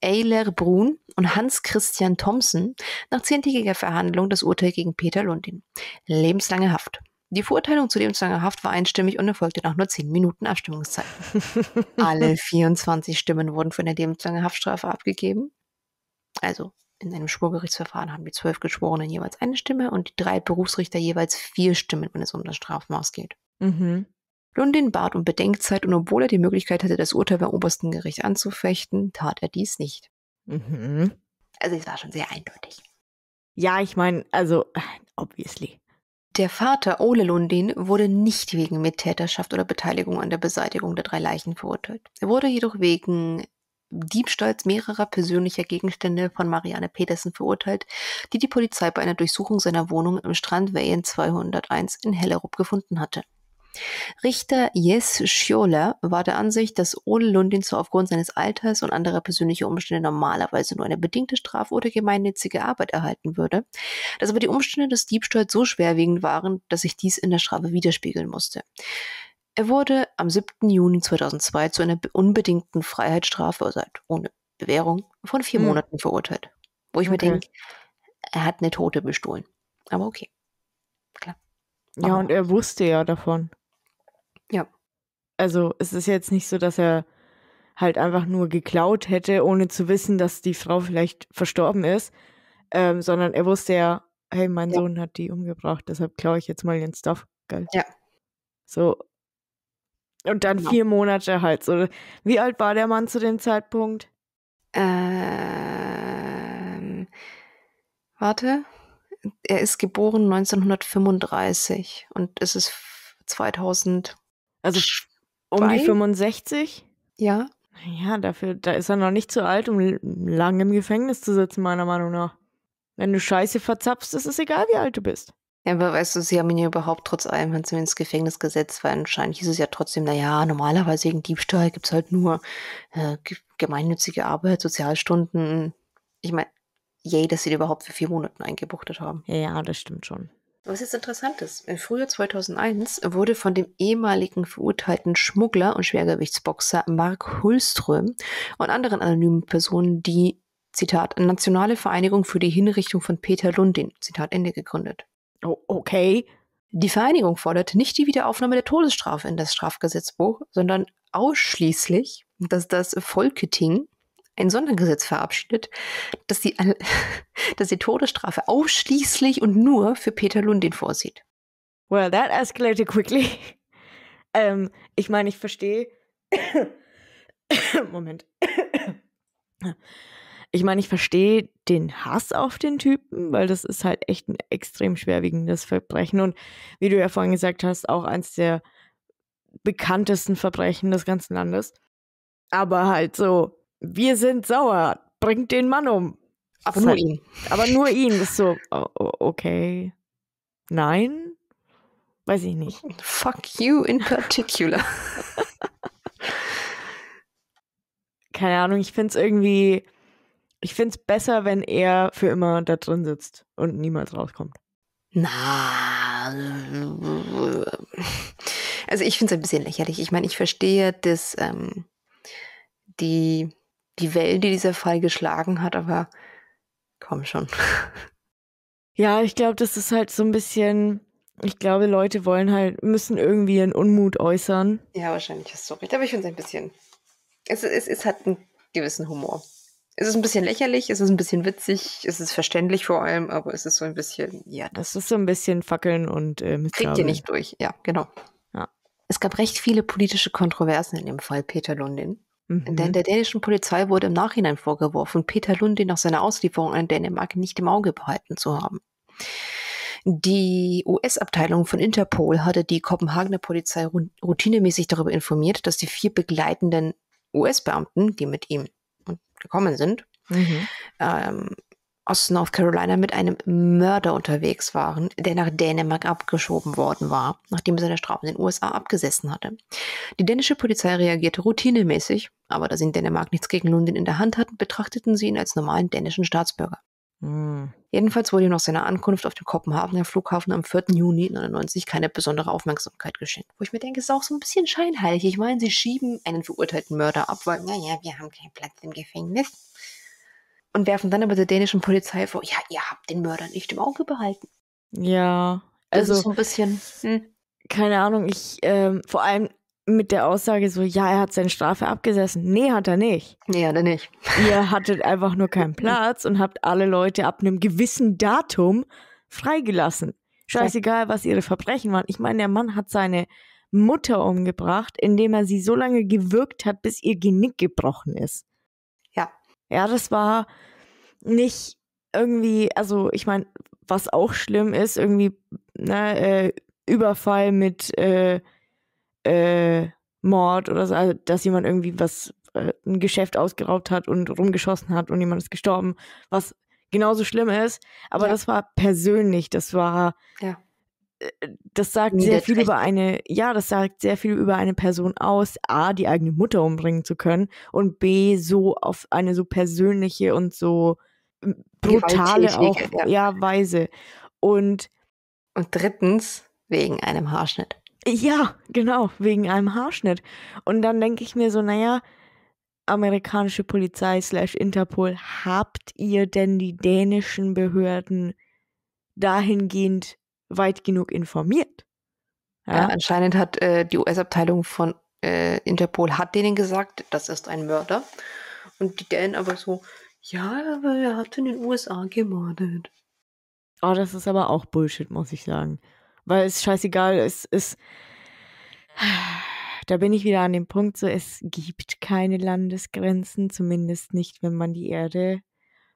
B: Eiler Brun und Hans Christian Thomsen nach zehntägiger Verhandlung das Urteil gegen Peter Lundin. Lebenslange Haft. Die Verurteilung zu lebenslange Haft war einstimmig und erfolgte nach nur zehn Minuten Abstimmungszeit. Alle 24 Stimmen wurden für eine lebenslange Haftstrafe abgegeben. Also in einem Schwurgerichtsverfahren haben die zwölf Geschworenen jeweils eine Stimme und die drei Berufsrichter jeweils vier Stimmen, wenn es um das Strafmaß geht. Mhm. Lundin bat um Bedenkzeit und obwohl er die Möglichkeit hatte, das Urteil beim obersten Gericht anzufechten, tat er dies nicht.
A: Mhm. Also es war schon sehr eindeutig.
B: Ja, ich meine,
A: also obviously.
B: Der Vater Ole Lundin wurde nicht wegen Mittäterschaft oder Beteiligung an der Beseitigung der drei Leichen verurteilt. Er wurde jedoch wegen Diebstahls mehrerer persönlicher Gegenstände von Marianne Petersen verurteilt, die die Polizei bei einer Durchsuchung seiner Wohnung im Strand Strandweien 201 in Hellerup gefunden hatte. Richter Jes Schioler war der Ansicht, dass Ole Lundin zwar aufgrund seines Alters und anderer persönlicher Umstände normalerweise nur eine bedingte Strafe oder gemeinnützige Arbeit erhalten würde, dass aber die Umstände des Diebstahls so schwerwiegend waren, dass sich dies in der Strafe widerspiegeln musste. Er wurde am 7. Juni 2002 zu einer unbedingten Freiheitsstrafe, also halt ohne Bewährung, von vier hm. Monaten verurteilt. Wo ich okay. mir denke, er hat eine Tote bestohlen. Aber okay.
A: Klar. Ja, und er wusste ja davon. Ja. Also es ist jetzt nicht so, dass er halt einfach nur geklaut hätte, ohne zu wissen, dass die Frau vielleicht verstorben ist, ähm, sondern er wusste ja, hey, mein ja. Sohn hat die umgebracht, deshalb klaue ich jetzt mal den Stuff. Geil. Ja. So. Und dann genau. vier Monate halt. So. Wie alt war der Mann zu dem Zeitpunkt? Ähm, warte. Er ist geboren
B: 1935 und es ist 2000. Also um die
A: 65? Ja. Ja, dafür, da ist er noch nicht zu alt, um lange im Gefängnis zu sitzen, meiner Meinung nach. Wenn du Scheiße verzapfst, ist es egal, wie alt du bist. Ja, aber
B: weißt du, sie haben ihn ja überhaupt trotz allem ins Gefängnis gesetzt, weil anscheinend hieß es ja trotzdem, naja, normalerweise wegen Diebstahl gibt es halt nur äh, gemeinnützige Arbeit, Sozialstunden. Ich meine, yay, dass sie die überhaupt für vier Monate eingebuchtet haben.
A: Ja, das stimmt schon. Was jetzt
B: interessant ist, im Frühjahr 2001 wurde von dem ehemaligen verurteilten Schmuggler und Schwergewichtsboxer Mark Hulström und anderen anonymen Personen die, Zitat, Nationale Vereinigung für die Hinrichtung von Peter Lundin, Zitat Ende, gegründet. Oh, okay. Die Vereinigung fordert nicht die Wiederaufnahme der Todesstrafe in das Strafgesetzbuch, sondern ausschließlich, dass das Volketing ein Sondergesetz verabschiedet, das die, das die Todesstrafe ausschließlich und nur für Peter Lundin
A: vorsieht. Well, that escalated quickly. ähm, ich meine, ich verstehe. Moment. ich meine, ich verstehe den Hass auf den Typen, weil das ist halt echt ein extrem schwerwiegendes Verbrechen. Und wie du ja vorhin gesagt hast, auch eines der bekanntesten Verbrechen des ganzen Landes. Aber halt so, wir sind sauer, bringt den Mann um. Aber nur ihn. Aber nur ihn. Ist so, oh, oh, okay. Nein? Weiß ich nicht. Fuck you in particular. Keine Ahnung, ich finde es irgendwie. Ich finde es besser, wenn er für immer da drin sitzt und niemals rauskommt. Na. Also, ich finde es ein bisschen lächerlich. Ich meine, ich verstehe
B: das, ähm, die die Wellen, die dieser Fall geschlagen hat, aber komm schon.
A: Ja, ich glaube, das ist halt so ein bisschen, ich glaube, Leute wollen halt, müssen irgendwie ihren Unmut äußern. Ja, wahrscheinlich hast du recht,
B: aber ich finde es ein bisschen, es, es, es hat einen gewissen Humor. Es ist ein bisschen lächerlich, es ist ein bisschen witzig, es ist verständlich vor allem, aber es ist so ein bisschen, ja.
A: Das, das ist so ein bisschen Fackeln und äh,
B: Kriegt ihr nicht durch, ja, genau. Ja. Es gab recht viele politische Kontroversen in dem Fall Peter Lundin. Mhm. Denn der dänischen Polizei wurde im Nachhinein vorgeworfen, Peter Lundin nach seiner Auslieferung an Dänemark nicht im Auge behalten zu haben. Die US-Abteilung von Interpol hatte die Kopenhagener Polizei routinemäßig darüber informiert, dass die vier begleitenden US-Beamten, die mit ihm gekommen sind, mhm. ähm, aus North Carolina mit einem Mörder unterwegs waren, der nach Dänemark abgeschoben worden war, nachdem er seine Strafe in den USA abgesessen hatte. Die dänische Polizei reagierte routinemäßig, aber da sie in Dänemark nichts gegen Lundin in der Hand hatten, betrachteten sie ihn als normalen dänischen Staatsbürger. Mhm. Jedenfalls wurde ihm nach seiner Ankunft auf dem Kopenhagener Flughafen am 4. Juni 1999 keine besondere Aufmerksamkeit geschenkt. Wo ich mir denke, ist auch so ein bisschen scheinheilig. Ich meine, sie schieben einen verurteilten Mörder ab, weil, naja, wir haben keinen Platz im Gefängnis und werfen dann aber der dänischen Polizei vor, ja, ihr habt den Mörder nicht im Auge behalten.
A: Ja, also so ein bisschen. Hm. Keine Ahnung, ich ähm, vor allem mit der Aussage so, ja, er hat seine Strafe abgesessen. Nee, hat er nicht. Nee, hat er nicht. Ihr hattet einfach nur keinen Platz und habt alle Leute ab einem gewissen Datum freigelassen. Scheißegal, was ihre Verbrechen waren. Ich meine, der Mann hat seine Mutter umgebracht, indem er sie so lange gewürgt hat, bis ihr Genick gebrochen ist. Ja, das war nicht irgendwie, also ich meine, was auch schlimm ist, irgendwie ne, äh, Überfall mit äh, äh, Mord oder so, also, dass jemand irgendwie was, äh, ein Geschäft ausgeraubt hat und rumgeschossen hat und jemand ist gestorben, was genauso schlimm ist. Aber ja. das war persönlich, das war ja. Äh, das sagt sehr viel über eine, ja, das sagt sehr viel über eine Person aus, A, die eigene Mutter umbringen zu können und B, so auf eine so persönliche und so brutale auch, ja. ja, Weise. Und, und drittens, wegen einem Haarschnitt. Ja, genau, wegen einem Haarschnitt. Und dann denke ich mir so, naja, amerikanische Polizei slash Interpol, habt ihr denn die dänischen Behörden dahingehend weit genug informiert. Ja? Ja, anscheinend hat äh,
B: die US-Abteilung von äh, Interpol hat denen gesagt, das ist ein Mörder. Und die denen aber so, ja, aber er hat in den USA gemordet.
A: Oh, das ist aber auch Bullshit, muss ich sagen. Weil es scheißegal, es ist. Da bin ich wieder an dem Punkt, so es gibt keine Landesgrenzen, zumindest nicht, wenn man die Erde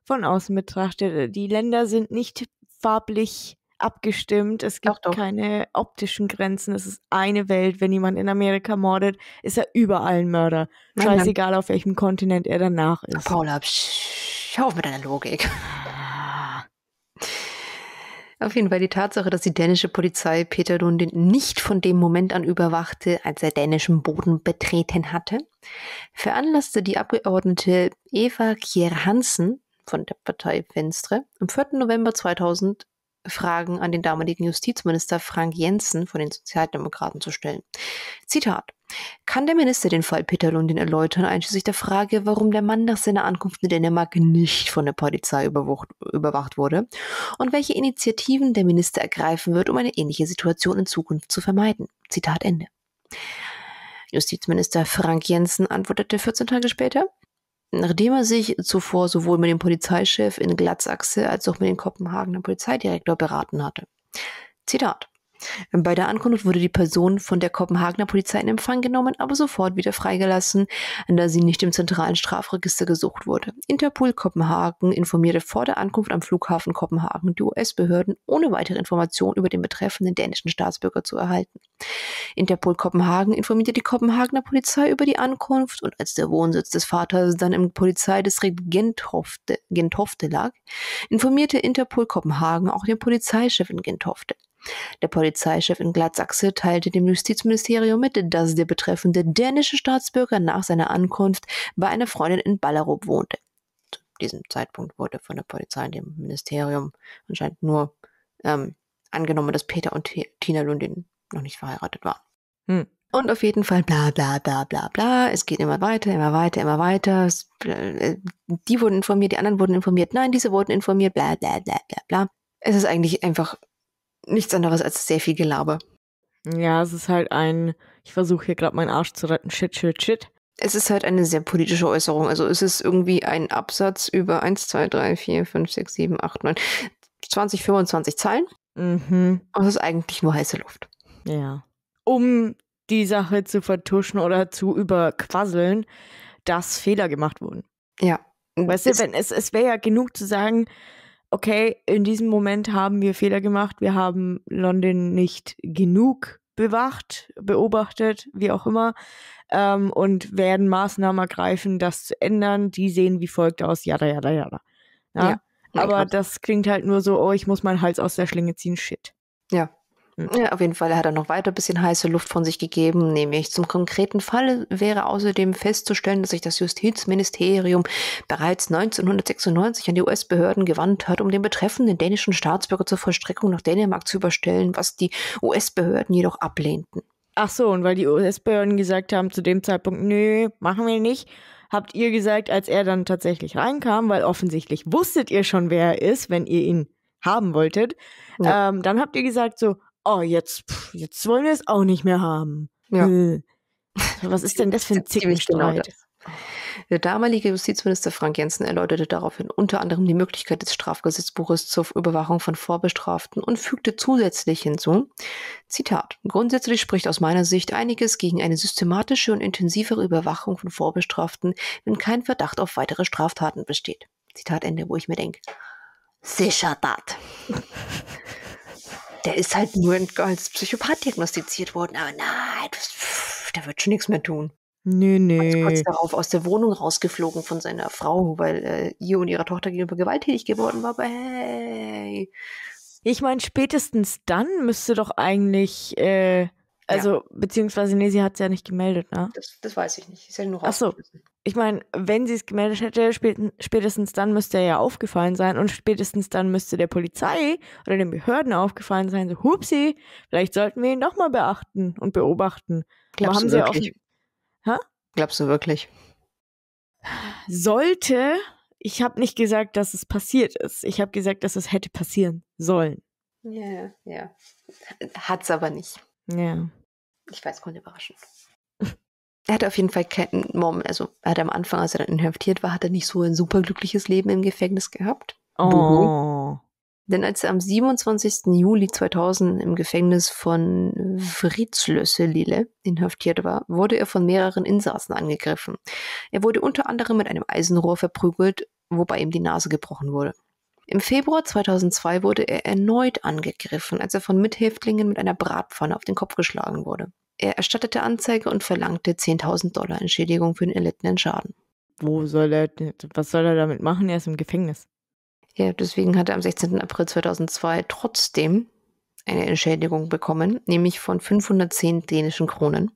A: von außen betrachtet. Die Länder sind nicht farblich abgestimmt. Es gibt doch, doch. keine optischen Grenzen. Es ist eine Welt. Wenn jemand in Amerika mordet, ist er überall ein Mörder. Nein, Scheißegal, nein. auf welchem Kontinent er danach ist. Paula, schau mit deiner Logik. Auf jeden Fall die Tatsache, dass die dänische
B: Polizei Peter Lundin nicht von dem Moment an überwachte, als er dänischen Boden betreten hatte, veranlasste die Abgeordnete Eva Kier Hansen von der Partei Venstre am 4. November 2000 Fragen an den damaligen Justizminister Frank Jensen von den Sozialdemokraten zu stellen. Zitat. Kann der Minister den Fall Peter Lundin erläutern, einschließlich der Frage, warum der Mann nach seiner Ankunft in Dänemark nicht von der Polizei überwacht, überwacht wurde und welche Initiativen der Minister ergreifen wird, um eine ähnliche Situation in Zukunft zu vermeiden? Zitat Ende. Justizminister Frank Jensen antwortete 14 Tage später, Nachdem er sich zuvor sowohl mit dem Polizeichef in Glatzachse als auch mit dem Kopenhagener Polizeidirektor beraten hatte. Zitat. Bei der Ankunft wurde die Person von der Kopenhagener Polizei in Empfang genommen, aber sofort wieder freigelassen, da sie nicht im zentralen Strafregister gesucht wurde. Interpol Kopenhagen informierte vor der Ankunft am Flughafen Kopenhagen die US-Behörden, ohne weitere Informationen über den betreffenden dänischen Staatsbürger zu erhalten. Interpol Kopenhagen informierte die Kopenhagener Polizei über die Ankunft und als der Wohnsitz des Vaters dann im Polizeidistrikt Genthofte, Genthofte lag, informierte Interpol Kopenhagen auch den Polizeichef in Genthofte. Der Polizeichef in Gladsaxe teilte dem Justizministerium mit, dass der betreffende dänische Staatsbürger nach seiner Ankunft bei einer Freundin in Ballerup wohnte. Zu diesem Zeitpunkt wurde von der Polizei und dem Ministerium anscheinend nur ähm, angenommen, dass Peter und T Tina Lundin noch nicht verheiratet waren. Hm. Und auf jeden Fall bla bla bla bla bla. Es geht immer weiter, immer weiter, immer weiter. Es, äh, die wurden informiert, die anderen wurden informiert. Nein, diese wurden informiert, bla bla bla bla bla. Es ist eigentlich einfach nichts anderes als sehr viel Gelaber.
A: Ja, es ist halt ein, ich versuche hier gerade meinen Arsch zu retten, shit, shit,
B: shit. Es ist halt eine sehr politische Äußerung. Also es ist irgendwie ein Absatz über 1, 2, 3, 4, 5, 6, 7, 8, 9, 20, 25 Zeilen.
A: Mhm.
B: Und es ist eigentlich nur heiße Luft. Ja.
A: Um die Sache zu vertuschen oder zu überquasseln, dass Fehler gemacht wurden. Ja. Weißt du, wenn es, es wäre ja genug zu sagen, okay, in diesem Moment haben wir Fehler gemacht, wir haben London nicht genug bewacht, beobachtet, wie auch immer, ähm, und werden Maßnahmen ergreifen, das zu ändern. Die sehen wie folgt aus, jada, jada, jada. Ja? ja aber das klingt halt nur so, oh, ich muss meinen Hals aus der Schlinge ziehen, shit. Ja,
B: ja, auf jeden Fall. Er hat dann noch weiter ein bisschen heiße Luft von sich gegeben, nämlich zum konkreten Fall wäre außerdem festzustellen, dass sich das Justizministerium bereits 1996 an die US-Behörden gewandt hat, um den betreffenden dänischen Staatsbürger zur Vollstreckung nach Dänemark zu überstellen, was die US-Behörden jedoch ablehnten.
A: Ach so, und weil die US-Behörden gesagt haben zu dem Zeitpunkt, nö, machen wir nicht, habt ihr gesagt, als er dann tatsächlich reinkam, weil offensichtlich wusstet ihr schon, wer er ist, wenn ihr ihn haben wolltet, ja. ähm, dann habt ihr gesagt so, oh, jetzt, jetzt wollen wir es auch nicht mehr haben. Ja. Was ist denn das für
B: ein genau Zickenstreit? Genau der damalige Justizminister Frank Jensen erläuterte daraufhin unter anderem die Möglichkeit des Strafgesetzbuches zur Überwachung von Vorbestraften und fügte zusätzlich hinzu, Zitat, grundsätzlich spricht aus meiner Sicht einiges gegen eine systematische und intensivere Überwachung von Vorbestraften, wenn kein Verdacht auf weitere Straftaten besteht. Zitat Ende, wo ich mir denke, sicher dat. der ist halt nur als Psychopath diagnostiziert worden. Aber nein, der wird schon nichts mehr tun.
A: Nee, nee. Er ist kurz darauf
B: aus der Wohnung rausgeflogen von seiner Frau, weil äh, ihr und ihrer Tochter gegenüber
A: gewalttätig geworden war. Aber hey. Ich meine, spätestens dann müsste doch eigentlich. Äh, also, ja. beziehungsweise, nee, sie hat es ja nicht gemeldet, ne? Das, das weiß ich nicht. Ist ja nur Ach so ich meine, wenn sie es gemeldet hätte, spätestens dann müsste er ja aufgefallen sein und spätestens dann müsste der Polizei oder den Behörden aufgefallen sein, so, hupsi, vielleicht sollten wir ihn doch mal beachten und beobachten. Glaubst haben du wirklich? Auch... Ha? Glaubst du wirklich? Sollte, ich habe nicht gesagt, dass es passiert ist. Ich habe gesagt, dass es hätte passieren sollen. Ja, ja. Yeah.
B: Hat's aber nicht. Ja. Ich weiß, kommt überraschend. er hat auf jeden Fall keinen Moment, also er hat am Anfang, als er dann inhaftiert war, hat er nicht so ein superglückliches Leben im Gefängnis gehabt. Oh. Buhu. Denn als er am 27. Juli 2000 im Gefängnis von vritzlösse inhaftiert war, wurde er von mehreren Insassen angegriffen. Er wurde unter anderem mit einem Eisenrohr verprügelt, wobei ihm die Nase gebrochen wurde. Im Februar 2002 wurde er erneut angegriffen, als er von Mithäftlingen mit einer Bratpfanne auf den Kopf geschlagen wurde. Er erstattete Anzeige und verlangte 10.000 Dollar Entschädigung für den erlittenen Schaden. Wo soll er, was soll er damit machen? Er ist im Gefängnis. Ja, deswegen hat er am 16. April 2002 trotzdem eine Entschädigung bekommen, nämlich von 510 dänischen Kronen.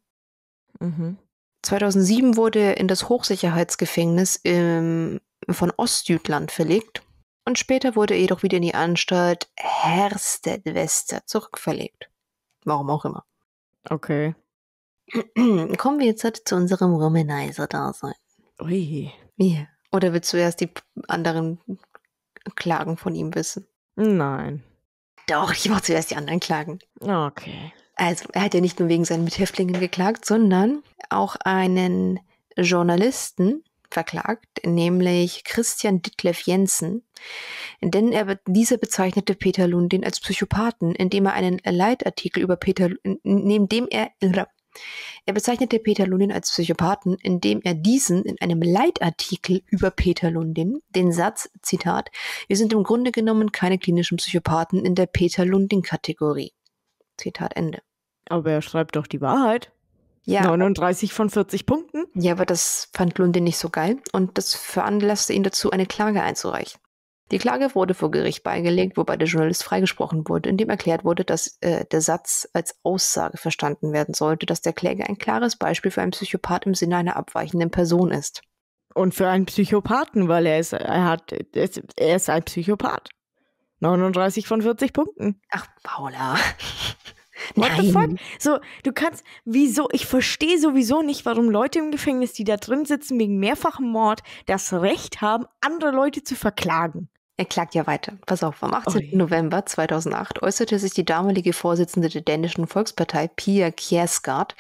B: Mhm. 2007 wurde er in das Hochsicherheitsgefängnis im, ähm, von Ostjütland verlegt und später wurde er jedoch wieder in die Anstalt Herstedt-Wester zurückverlegt. Warum auch immer. Okay. Kommen wir jetzt halt zu unserem Womanizer-Dasein. Ui. Ja. Oder willst du erst die anderen Klagen von ihm wissen? Nein. Doch, ich mache zuerst die anderen Klagen.
A: Okay.
B: Also, er hat ja nicht nur wegen seinen Mithäftlingen geklagt, sondern auch einen Journalisten, verklagt, nämlich Christian Ditlev Jensen, denn er, dieser bezeichnete Peter Lundin als Psychopathen, indem er einen Leitartikel über Peter, neben dem er, er bezeichnete Peter Lundin als Psychopathen, indem er diesen in einem Leitartikel über Peter Lundin den Satz, Zitat, wir sind im Grunde genommen keine klinischen Psychopathen in der Peter Lundin-Kategorie. Zitat Ende.
A: Aber er schreibt doch die Wahrheit.
B: Ja. 39 von 40 Punkten. Ja, aber das fand Lundin nicht so geil und das veranlasste ihn dazu, eine Klage einzureichen. Die Klage wurde vor Gericht beigelegt, wobei der Journalist freigesprochen wurde, indem erklärt wurde, dass äh, der Satz als Aussage verstanden werden sollte, dass der Kläger ein klares Beispiel für einen Psychopath im Sinne
A: einer abweichenden Person ist. Und für einen Psychopathen, weil er ist, er hat, er ist ein Psychopath. 39 von 40 Punkten. Ach, Paula. What Nein. the fuck? So, du kannst, wieso, ich verstehe sowieso nicht, warum Leute im Gefängnis, die da drin sitzen, wegen mehrfachem Mord, das Recht haben, andere Leute zu verklagen. Er klagt ja weiter. Pass auf, am 18. Oh. November 2008 äußerte sich die damalige Vorsitzende
B: der dänischen Volkspartei, Pia Kjærsgaard,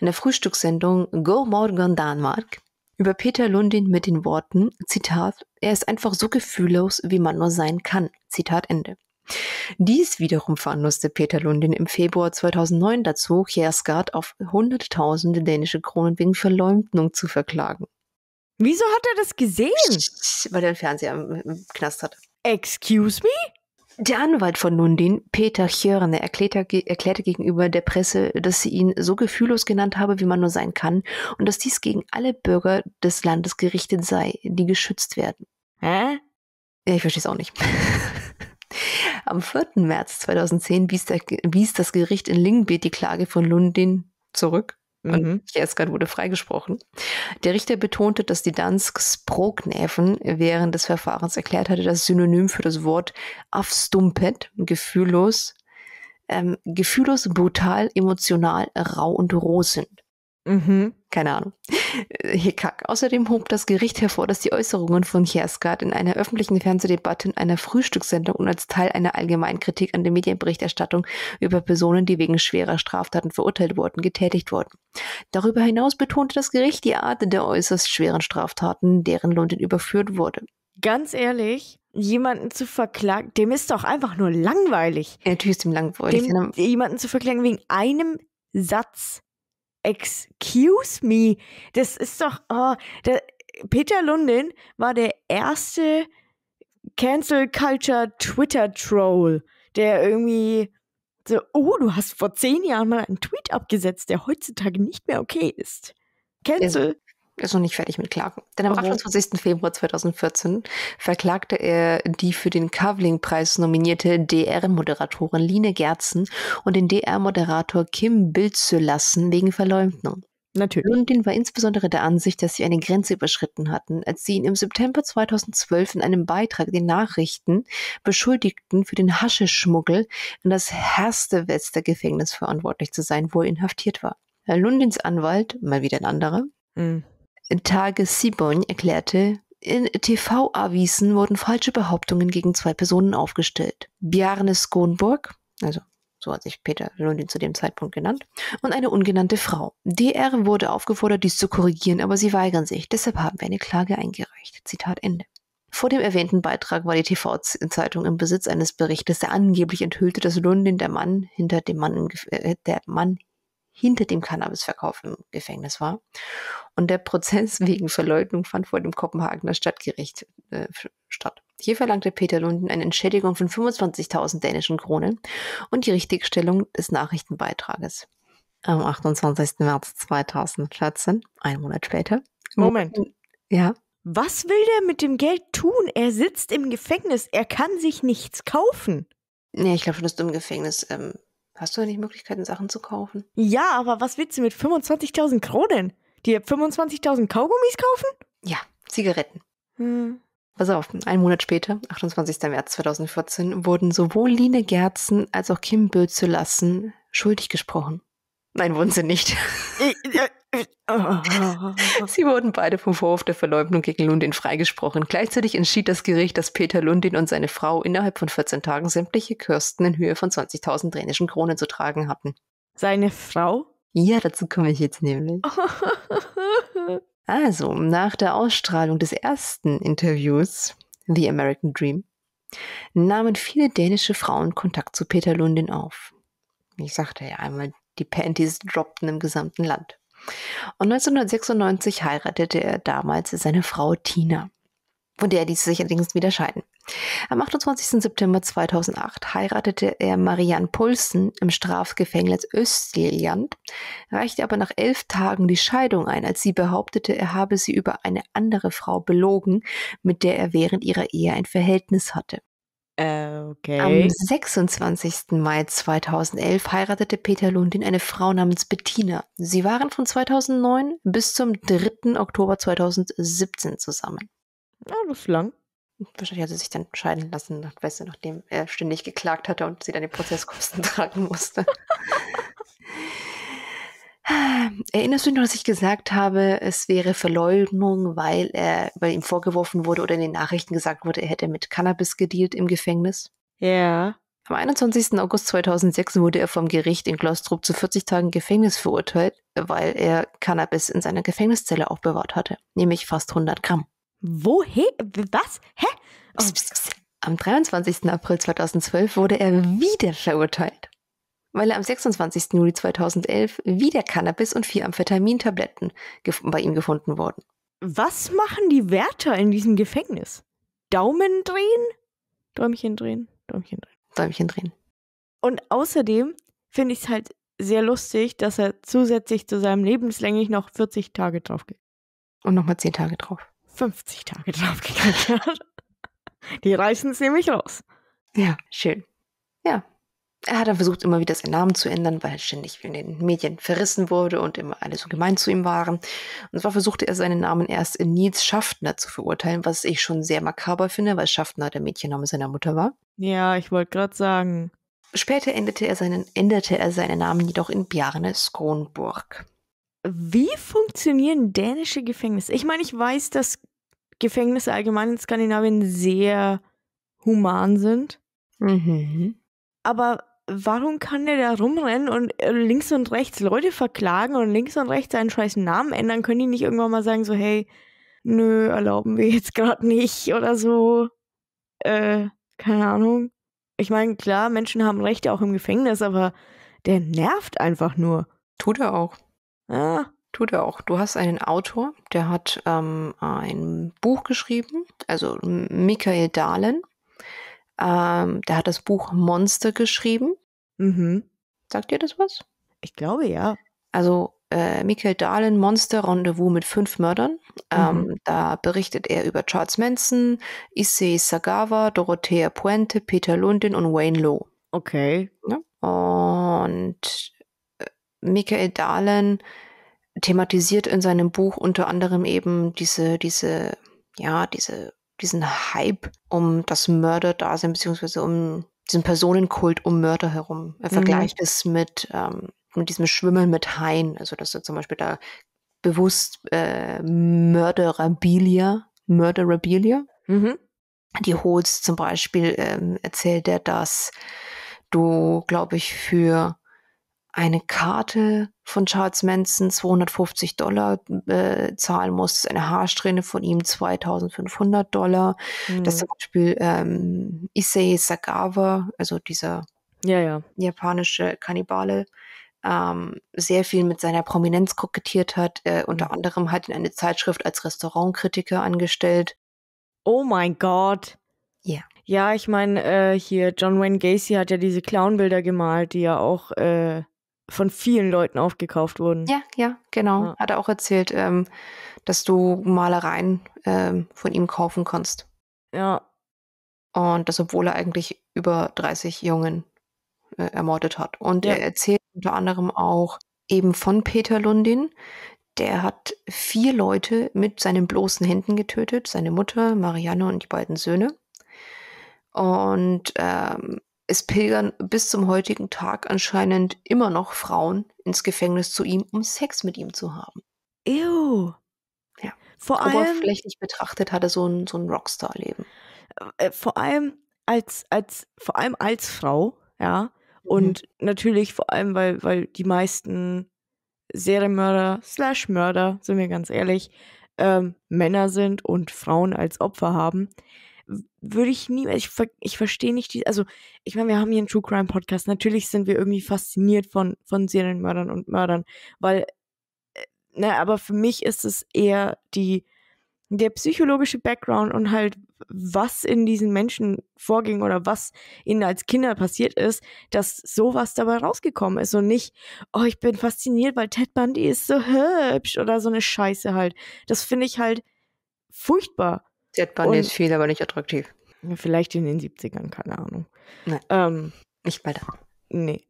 B: in der Frühstückssendung Go Morgen Danmark über Peter Lundin mit den Worten, Zitat, er ist einfach so gefühllos, wie man nur sein kann. Zitat Ende. Dies wiederum veranlasste Peter Lundin im Februar 2009 dazu, Kjærsgaard auf hunderttausende dänische Kronen wegen Verleumdung zu verklagen. Wieso hat er das gesehen? Weil er den Fernseher im Knast hatte. Excuse me? Der Anwalt von Lundin, Peter Hjörne, erklärte, erklärte, gegenüber der Presse, dass sie ihn so gefühllos genannt habe, wie man nur sein kann, und dass dies gegen alle Bürger des Landes gerichtet sei, die geschützt werden. Hä? Ja, ich verstehe es auch nicht. Am 4. März 2010 wies, der, wies das Gericht in Lingbeet die Klage von Lundin zurück. Und mhm. wurde freigesprochen. Der Richter betonte, dass die Dansks Prognäfen während des Verfahrens erklärt hatte, dass Synonym für das Wort afstumpet, gefühllos, ähm, gefühllos, brutal, emotional, rau und roh sind. Mhm, keine Ahnung. Äh, Hickhack. Außerdem hob das Gericht hervor, dass die Äußerungen von Hersgaard in einer öffentlichen Fernsehdebatte in einer Frühstückssendung und als Teil einer allgemeinen Kritik an der Medienberichterstattung über Personen, die wegen schwerer Straftaten verurteilt wurden, getätigt wurden. Darüber hinaus betonte das Gericht die Art der äußerst schweren Straftaten, deren London überführt wurde.
A: Ganz ehrlich, jemanden zu verklagen, dem ist doch einfach nur langweilig. Ja, natürlich ist ihm langweilig. Dem, ne? jemanden zu verklagen wegen einem Satz excuse me, das ist doch, oh, der, Peter Lundin war der erste Cancel Culture Twitter Troll, der irgendwie so, oh, du hast vor zehn Jahren mal einen Tweet abgesetzt, der heutzutage nicht mehr okay ist. Cancel
B: ist noch nicht fertig mit Klagen. Denn am oh. Mhm. 28. Februar 2014 verklagte er die für den Kavling-Preis nominierte DR-Moderatorin Line Gerzen und den DR-Moderator Kim Bildzulassen wegen Verleumdung. Natürlich. Lundin war insbesondere der Ansicht, dass sie eine Grenze überschritten hatten, als sie ihn im September 2012 in einem Beitrag den Nachrichten beschuldigten, für den Hascheschmuggel in das Herstewester Gefängnis verantwortlich zu sein, wo er inhaftiert war. Herr Lundins Anwalt, mal wieder ein anderer, mhm Tage Sibon erklärte, in TV-Avisen wurden falsche Behauptungen gegen zwei Personen aufgestellt. Bjarne Skonburg, also so hat sich Peter Lundin zu dem Zeitpunkt genannt, und eine ungenannte Frau. DR wurde aufgefordert, dies zu korrigieren, aber sie weigern sich. Deshalb haben wir eine Klage eingereicht. Zitat Ende. Vor dem erwähnten Beitrag war die TV-Zeitung im Besitz eines Berichtes, der angeblich enthüllte, dass Lundin der Mann hinter dem Mann, äh, der Mann hinter dem Cannabisverkauf im Gefängnis war. Und der Prozess wegen Verleugnung fand vor dem Kopenhagener Stadtgericht äh, statt. Hier verlangte Peter Lunden eine Entschädigung von 25.000 dänischen Kronen und die Richtigstellung des Nachrichtenbeitrages. Am 28. März 2014, einen Monat
A: später. Moment. Ja. Was will der mit dem Geld tun? Er sitzt im Gefängnis, er kann sich nichts kaufen. Nee, ich glaube schon, dass du im Gefängnis ähm, Hast du
B: ja nicht Möglichkeiten, Sachen zu kaufen?
A: Ja, aber was willst du mit 25.000 Kronen? Dir 25.000 Kaugummis kaufen? Ja, Zigaretten. Hm. Pass auf, einen Monat später,
B: 28. März 2014, wurden sowohl Line Gerzen als auch Kim Bözelassen schuldig gesprochen. Nein, wurden sie nicht. Äh, Sie wurden beide vom Vorwurf der Verleumdung gegen Lundin freigesprochen. Gleichzeitig entschied das Gericht, dass Peter Lundin und seine Frau innerhalb von 14 Tagen sämtliche Kürsten in Höhe von 20.000 dänischen Kronen zu tragen hatten. Seine Frau? Ja, dazu komme ich jetzt nämlich. also, nach der Ausstrahlung des ersten Interviews, The American Dream, nahmen viele dänische Frauen Kontakt zu Peter Lundin auf. Ich sagte ja einmal, die Panties droppten im gesamten Land. Und 1996 heiratete er damals seine Frau Tina, von der ließ sich allerdings wieder scheiden. Am 28. September 2008 heiratete er Marianne Pulsen im Strafgefängnis Östjylland, reichte aber nach elf Tagen die Scheidung ein, als sie behauptete, er habe sie über eine andere Frau belogen, mit der er während ihrer Ehe ein Verhältnis hatte.
A: Äh, okay. Am
B: 26. Mai 2011 heiratete Peter Lundin eine Frau namens Bettina. Sie waren von 2009 bis zum 3. Oktober 2017 zusammen.
A: Ja, ah, das ist lang. Wahrscheinlich hat sie sich dann
B: scheiden lassen, weißt du, nachdem er ständig geklagt hatte und sie dann die Prozesskosten tragen musste. Erinnerst du dich noch, dass ich gesagt habe, es wäre Verleugnung, weil er, weil ihm vorgeworfen wurde oder in den Nachrichten gesagt wurde, er hätte mit Cannabis gedealt im Gefängnis? Ja. Yeah. Am 21. August 2006 wurde er vom Gericht in Glostrup zu 40 Tagen Gefängnis verurteilt, weil er Cannabis in seiner Gefängniszelle aufbewahrt hatte, nämlich fast 100 Gramm. Woher? Was? Hä? Oh. Am 23. April 2012 wurde er wieder verurteilt weil er am 26. Juli 2011 wieder Cannabis und vier Amphetamintabletten bei ihm gefunden wurden.
A: Was machen die Wärter in diesem Gefängnis? Daumen drehen? Däumchen drehen,
B: Däumchen drehen. Däumchen drehen.
A: Und außerdem finde ich es halt sehr lustig, dass er zusätzlich zu seinem lebenslänglich noch 40 Tage drauf geht.
B: Und nochmal 10 Tage drauf.
A: 50 Tage drauf hat. Die
B: reißen es nämlich raus. Ja, schön. Ja, er hat dann versucht, immer wieder seinen Namen zu ändern, weil er ständig in den Medien verrissen wurde und immer alle so gemein zu ihm waren. Und zwar versuchte er seinen Namen erst in Nils Schaffner zu verurteilen, was ich schon sehr makaber finde, weil Schaffner der Mädchenname seiner Mutter war.
A: Ja, ich wollte gerade sagen. Später änderte er, seinen, änderte er seinen Namen jedoch in Bjarne Skronburg. Wie funktionieren dänische Gefängnisse? Ich meine, ich weiß, dass Gefängnisse allgemein in Skandinavien sehr human sind. Mhm. Aber warum kann der da rumrennen und äh, links und rechts Leute verklagen und links und rechts seinen scheiß Namen ändern? Können die nicht irgendwann mal sagen, so, hey, nö, erlauben wir jetzt gerade nicht oder so? Äh, keine Ahnung. Ich meine, klar, Menschen haben Rechte auch im Gefängnis, aber der nervt einfach nur. Tut er auch. Ah. Tut er auch. Du hast einen Autor,
B: der hat ähm, ein Buch geschrieben, also Michael Dahlen. Ähm, der hat das Buch Monster geschrieben. Mhm. Sagt ihr das was? Ich glaube ja. Also äh, Michael Dahlin Monster Rendezvous mit fünf Mördern. Ähm, mhm. Da berichtet er über Charles Manson, Issei Sagawa, Dorothea Puente, Peter Lundin und Wayne Lowe. Okay. Ja? Und äh, Michael Dahlen thematisiert in seinem Buch unter anderem eben diese, diese, ja, diese diesen Hype um das Mörderdasein, beziehungsweise um diesen Personenkult um Mörder herum. Er äh, mhm. vergleicht es mit, ähm, mit diesem Schwimmen mit Haien, also dass er zum Beispiel da bewusst äh, Mörderabilia, Mörderabilia, mhm. die holst. Zum Beispiel ähm, erzählt er, dass du, glaube ich, für eine Karte von Charles Manson 250 Dollar äh, zahlen muss, eine Haarsträhne von ihm 2500 Dollar. Mhm. Das zum Beispiel ähm, Issei Sagawa, also dieser ja, ja. japanische Kannibale, ähm, sehr viel mit seiner Prominenz kokettiert hat. Äh, unter mhm. anderem hat ihn eine
A: Zeitschrift als Restaurantkritiker angestellt. Oh mein Gott. Ja. Yeah. Ja, ich meine, äh, hier John Wayne Gacy hat ja diese Clownbilder gemalt, die ja auch äh, von vielen Leuten aufgekauft wurden. Ja,
B: ja, genau. Ja. Hat
A: er auch erzählt, ähm,
B: dass du Malereien ähm, von ihm kaufen kannst. Ja. Und das, obwohl er eigentlich über 30 Jungen äh, ermordet hat. Und ja. er erzählt unter anderem auch eben von Peter Lundin. Der hat vier Leute mit seinen bloßen Händen getötet. Seine Mutter, Marianne und die beiden Söhne. Und ähm, es pilgern bis zum heutigen Tag anscheinend immer noch Frauen ins Gefängnis zu ihm, um Sex mit ihm zu haben.
A: Ew. Ja. Vor allem, Oberflächlich betrachtet hatte so ein, so ein Rockstar-Leben. Äh, äh, vor allem als, als, vor allem als Frau, ja. Mhm. Und mhm. natürlich vor allem, weil, weil die meisten Serienmörder slash Mörder, sind wir ganz ehrlich, ähm, Männer sind und Frauen als Opfer haben würde ich nie, also ich, ich verstehe nicht die, also ich meine, wir haben hier einen True Crime Podcast, natürlich sind wir irgendwie fasziniert von, von Serienmördern und Mördern, weil, äh, ne, aber für mich ist es eher die, der psychologische Background und halt, was in diesen Menschen vorging oder was ihnen als Kinder passiert ist, dass sowas dabei rausgekommen ist und nicht, oh, ich bin fasziniert, weil Ted Bundy ist so hübsch oder so eine Scheiße halt. Das finde ich halt furchtbar. Die Erdbahn ist viel, aber nicht attraktiv. Vielleicht in den 70ern, keine Ahnung. Nein, ähm, nicht weiter. Nee.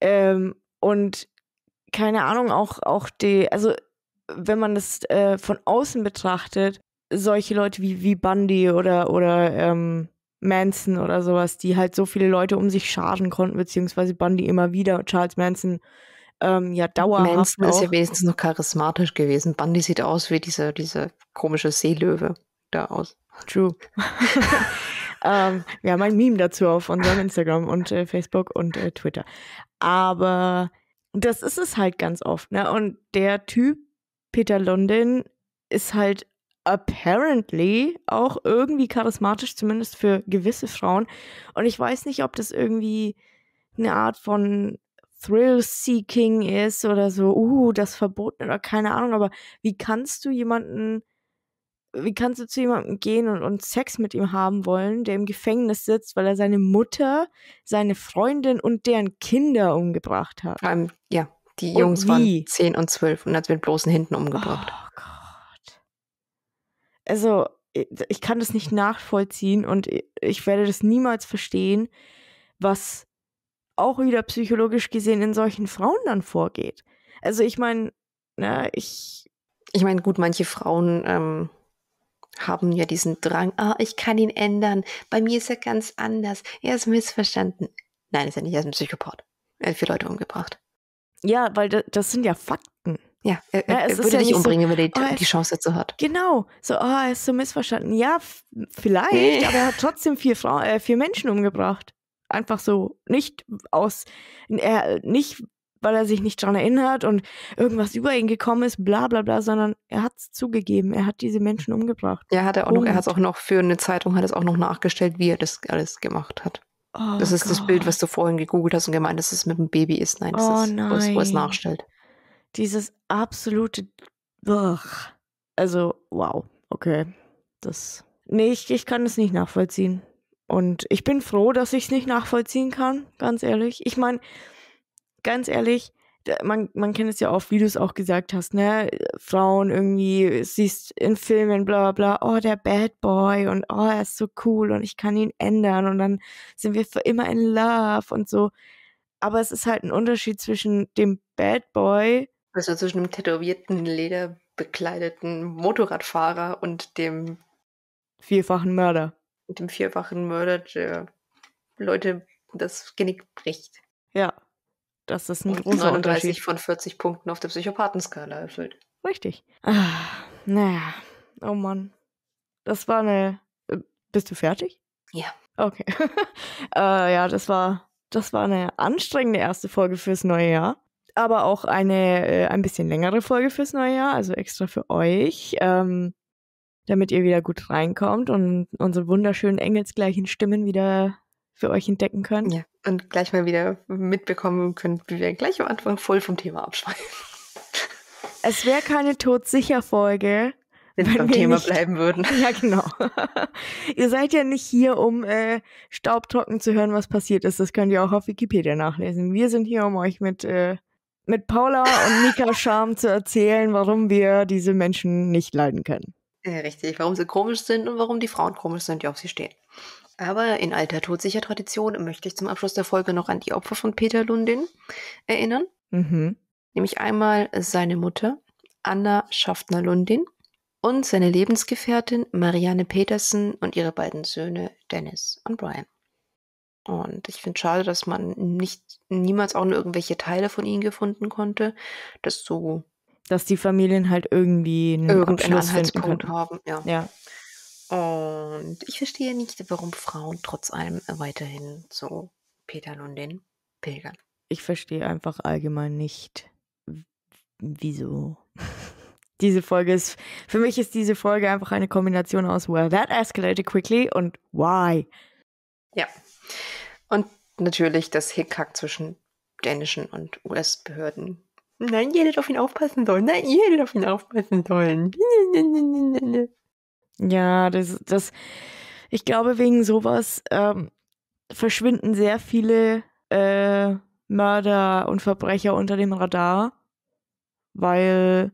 A: Ähm, und keine Ahnung, auch, auch die, also wenn man das äh, von außen betrachtet, solche Leute wie, wie Bundy oder, oder ähm, Manson oder sowas, die halt so viele Leute um sich schaden konnten, beziehungsweise Bundy immer wieder, Charles Manson ähm, ja dauerhaft. Manson auch. ist ja wenigstens
B: noch charismatisch gewesen. Bundy sieht aus wie
A: dieser, dieser komische Seelöwe da aus. True. ähm, wir haben ein Meme dazu auf unserem Instagram und äh, Facebook und äh, Twitter. Aber das ist es halt ganz oft. Ne? Und der Typ, Peter London, ist halt apparently auch irgendwie charismatisch, zumindest für gewisse Frauen. Und ich weiß nicht, ob das irgendwie eine Art von Thrill-Seeking ist oder so, uh, das verboten oder keine Ahnung, aber wie kannst du jemanden wie kannst du zu jemandem gehen und, und Sex mit ihm haben wollen, der im Gefängnis sitzt, weil er seine Mutter, seine Freundin und deren Kinder umgebracht hat? Vor ah, allem, ja, die Jungs waren 10 und 12 und hat mit bloßen Händen umgebracht. Oh Gott. Also, ich kann das nicht nachvollziehen und ich werde das niemals verstehen, was auch wieder psychologisch gesehen in solchen Frauen dann vorgeht. Also, ich meine, ne, ich. Ich meine, gut, manche
B: Frauen. Ähm haben ja diesen Drang, oh, ich kann ihn ändern, bei mir ist er ganz anders, er ist missverstanden. Nein, ist er nicht, er ist ein Psychopath. Er hat vier Leute umgebracht.
A: Ja, weil das sind ja Fakten. Ja, er, ja, er würde ja dich umbringen, so, wenn er die, oh, die, Chance dazu hat. Genau. So, oh, er ist so missverstanden. Ja, vielleicht, nee. aber er hat trotzdem vier, Frauen, äh, vier Menschen umgebracht. Einfach so. Nicht aus, äh, nicht weil er sich nicht daran erinnert und irgendwas über ihn gekommen ist, bla bla bla, sondern er hat es zugegeben, er hat diese Menschen umgebracht.
B: Ja, hat er auch Punkt. noch, er hat es auch noch für eine Zeitung, hat es auch noch nachgestellt, wie er das alles gemacht hat.
A: Oh das ist Gott. das
B: Bild, was du vorhin gegoogelt hast und gemeint hast, dass es mit dem Baby ist. Nein, das oh ist, nein. Wo, es, wo es nachstellt.
A: Dieses absolute. Ugh. Also, wow. Okay. Das. Nee, ich, ich kann es nicht nachvollziehen. Und ich bin froh, dass ich es nicht nachvollziehen kann, ganz ehrlich. Ich meine, ganz ehrlich, man, man kennt es ja oft, wie du es auch gesagt hast, ne? Frauen irgendwie, siehst in Filmen, bla bla bla, oh, der Bad Boy und oh, er ist so cool und ich kann ihn ändern und dann sind wir für immer in Love und so. Aber es ist halt ein Unterschied zwischen dem Bad Boy. Also zwischen dem tätowierten, lederbekleideten
B: Motorradfahrer und dem vierfachen Mörder. Und dem vierfachen Mörder, der Leute das Genick bricht. Ja, das ist ein und großer 39 Unterschied. von 40 Punkten auf der Psychopathenskala erfüllt.
A: Richtig. Ah, naja, oh Mann. Das war eine. Äh, bist du fertig? Ja. Okay. äh, ja, das war, das war eine anstrengende erste Folge fürs neue Jahr. Aber auch eine äh, ein bisschen längere Folge fürs neue Jahr, also extra für euch, ähm, damit ihr wieder gut reinkommt und unsere wunderschönen engelsgleichen Stimmen wieder für euch entdecken können. Ja, und gleich mal wieder mitbekommen könnt, wie wir gleich am Anfang voll vom Thema abschweifen. Es wäre keine todsicher Folge, wenn, wenn beim Thema nicht, bleiben würden. Ja, genau. ihr seid ja nicht hier, um äh, staubtrocken zu hören, was passiert ist. Das könnt ihr auch auf Wikipedia nachlesen. Wir sind hier, um euch mit, äh, mit Paula und Mika Scham zu erzählen, warum wir diese Menschen nicht leiden können.
B: Ja, äh, richtig, warum sie komisch sind und warum die Frauen komisch sind, die auf sie stehen. Aber in alter todsicher Tradition möchte ich zum Abschluss der Folge noch an die Opfer von Peter Lundin erinnern. Mhm. Nämlich einmal seine Mutter, Anna Schaffner-Lundin, und seine Lebensgefährtin Marianne Petersen und ihre beiden Söhne Dennis und Brian. Und ich finde schade, dass man nicht niemals auch nur irgendwelche Teile
A: von ihnen gefunden konnte, dass so dass die Familien halt irgendwie einen irgendeinen Anhaltspunkt haben. Ja. ja.
B: Und ich verstehe nicht, warum Frauen trotz allem weiterhin zu und den pilgern.
A: Ich verstehe einfach allgemein nicht, wieso. diese Folge ist, für mich ist diese Folge einfach eine Kombination aus Well, that escalated quickly und Why. Ja. Und natürlich das Hickhack zwischen dänischen und
B: US-Behörden. Nein, ihr hättet auf ihn aufpassen sollen. Nein, ihr
A: hättet auf ihn aufpassen sollen. Ja, das, das, ich glaube, wegen sowas ähm, verschwinden sehr viele äh, Mörder und Verbrecher unter dem Radar, weil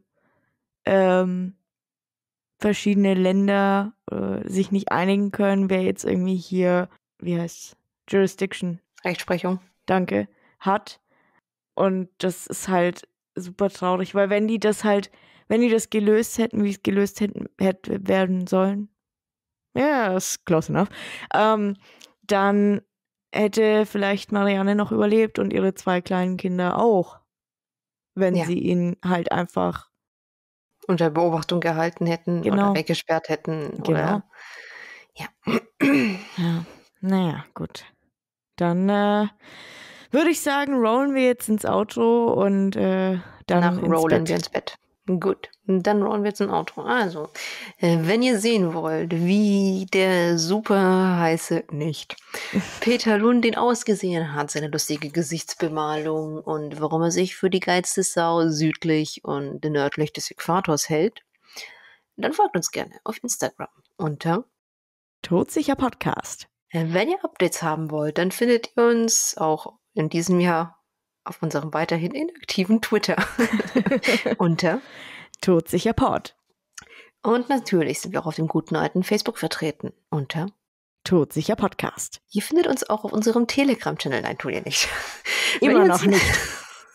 A: ähm, verschiedene Länder äh, sich nicht einigen können, wer jetzt irgendwie hier, wie heißt Jurisdiction. Rechtsprechung. Danke. Hat. Und das ist halt super traurig, weil wenn die das halt wenn die das gelöst hätten, wie es gelöst hätten, hätte werden sollen, ja, yeah, ist close enough, ähm, dann hätte vielleicht Marianne noch überlebt und ihre zwei kleinen Kinder auch, wenn ja. sie ihn halt einfach unter Beobachtung gehalten hätten genau. oder weggesperrt hätten. Genau. Oder, ja. ja. Naja, gut. Dann äh, würde ich sagen, rollen wir jetzt ins Auto und äh, dann. Danach rollen wir ins Bett. Gut, dann rollen wir jetzt ein Outro.
B: Also, äh, wenn ihr sehen wollt, wie der super heiße, nicht, Peter Lund den ausgesehen hat, seine lustige Gesichtsbemalung und warum er sich für die geilste Sau südlich und nördlich des Äquators hält, dann folgt uns gerne auf Instagram unter Todsicher Podcast. Äh, wenn ihr Updates haben wollt, dann findet ihr uns auch in diesem Jahr auf unserem weiterhin inaktiven Twitter unter Todsicherpod. Und natürlich sind wir auch auf dem guten alten Facebook vertreten unter Todsicher Podcast. Ihr findet uns auch auf unserem Telegram-Channel. Nein, tut ihr nicht.
A: Immer ihr noch nicht.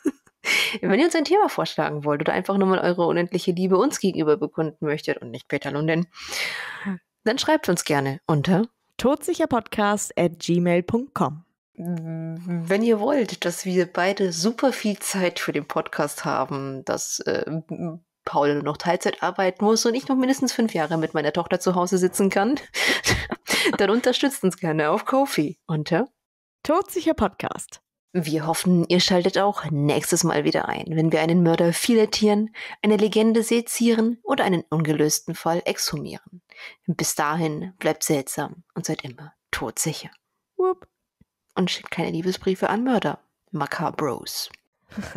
B: Wenn ihr uns ein Thema vorschlagen wollt oder einfach nur mal eure unendliche Liebe uns gegenüber bekunden möchtet und nicht Peter Lundin, hm. dann schreibt uns gerne unter todsicherpodcast at gmail.com wenn ihr wollt, dass wir beide super viel Zeit für den Podcast haben, dass äh, Paul noch Teilzeit arbeiten muss und ich noch mindestens fünf Jahre mit meiner Tochter zu Hause sitzen kann, dann unterstützt uns gerne auf Kofi unter Todsicher Podcast. Wir hoffen, ihr schaltet auch nächstes Mal wieder ein, wenn wir einen Mörder filetieren, eine Legende sezieren oder einen ungelösten Fall exhumieren. Bis dahin bleibt seltsam und seid immer todsicher. Whoop und schickt keine Liebesbriefe an Mörder. Macabros. das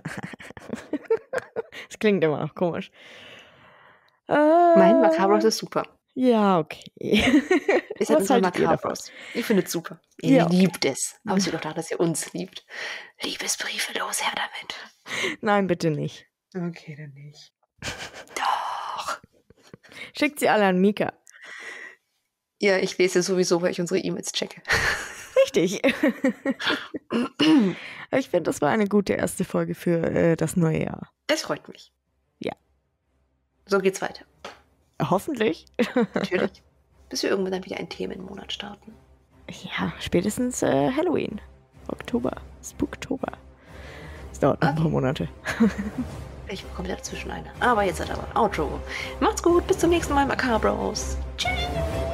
A: klingt immer noch komisch. Äh, mein Macabros ist super. Ja, okay.
B: Ist halt unser Macabros. Ich finde es super. Ihr ja, liebt es. Aber sie doch klar, dass ihr uns liebt. Liebesbriefe, los her damit.
A: Nein, bitte nicht. Okay, dann nicht. Doch. Schickt sie alle an Mika. Ja, ich lese sowieso, weil ich unsere E-Mails checke. Richtig. ich finde, das war eine gute erste Folge für äh, das neue Jahr.
B: Es freut mich. Ja. So geht's weiter.
A: Hoffentlich.
B: Natürlich. Bis wir irgendwann dann wieder einen Themenmonat starten.
A: Ja, spätestens äh, Halloween. Oktober. Spooktober. Es dauert noch ein paar Monate.
B: ich bekomme dazwischen eine. Aber jetzt hat er ein Outro. Macht's gut, bis zum nächsten Mal, Macabros. Tschüss.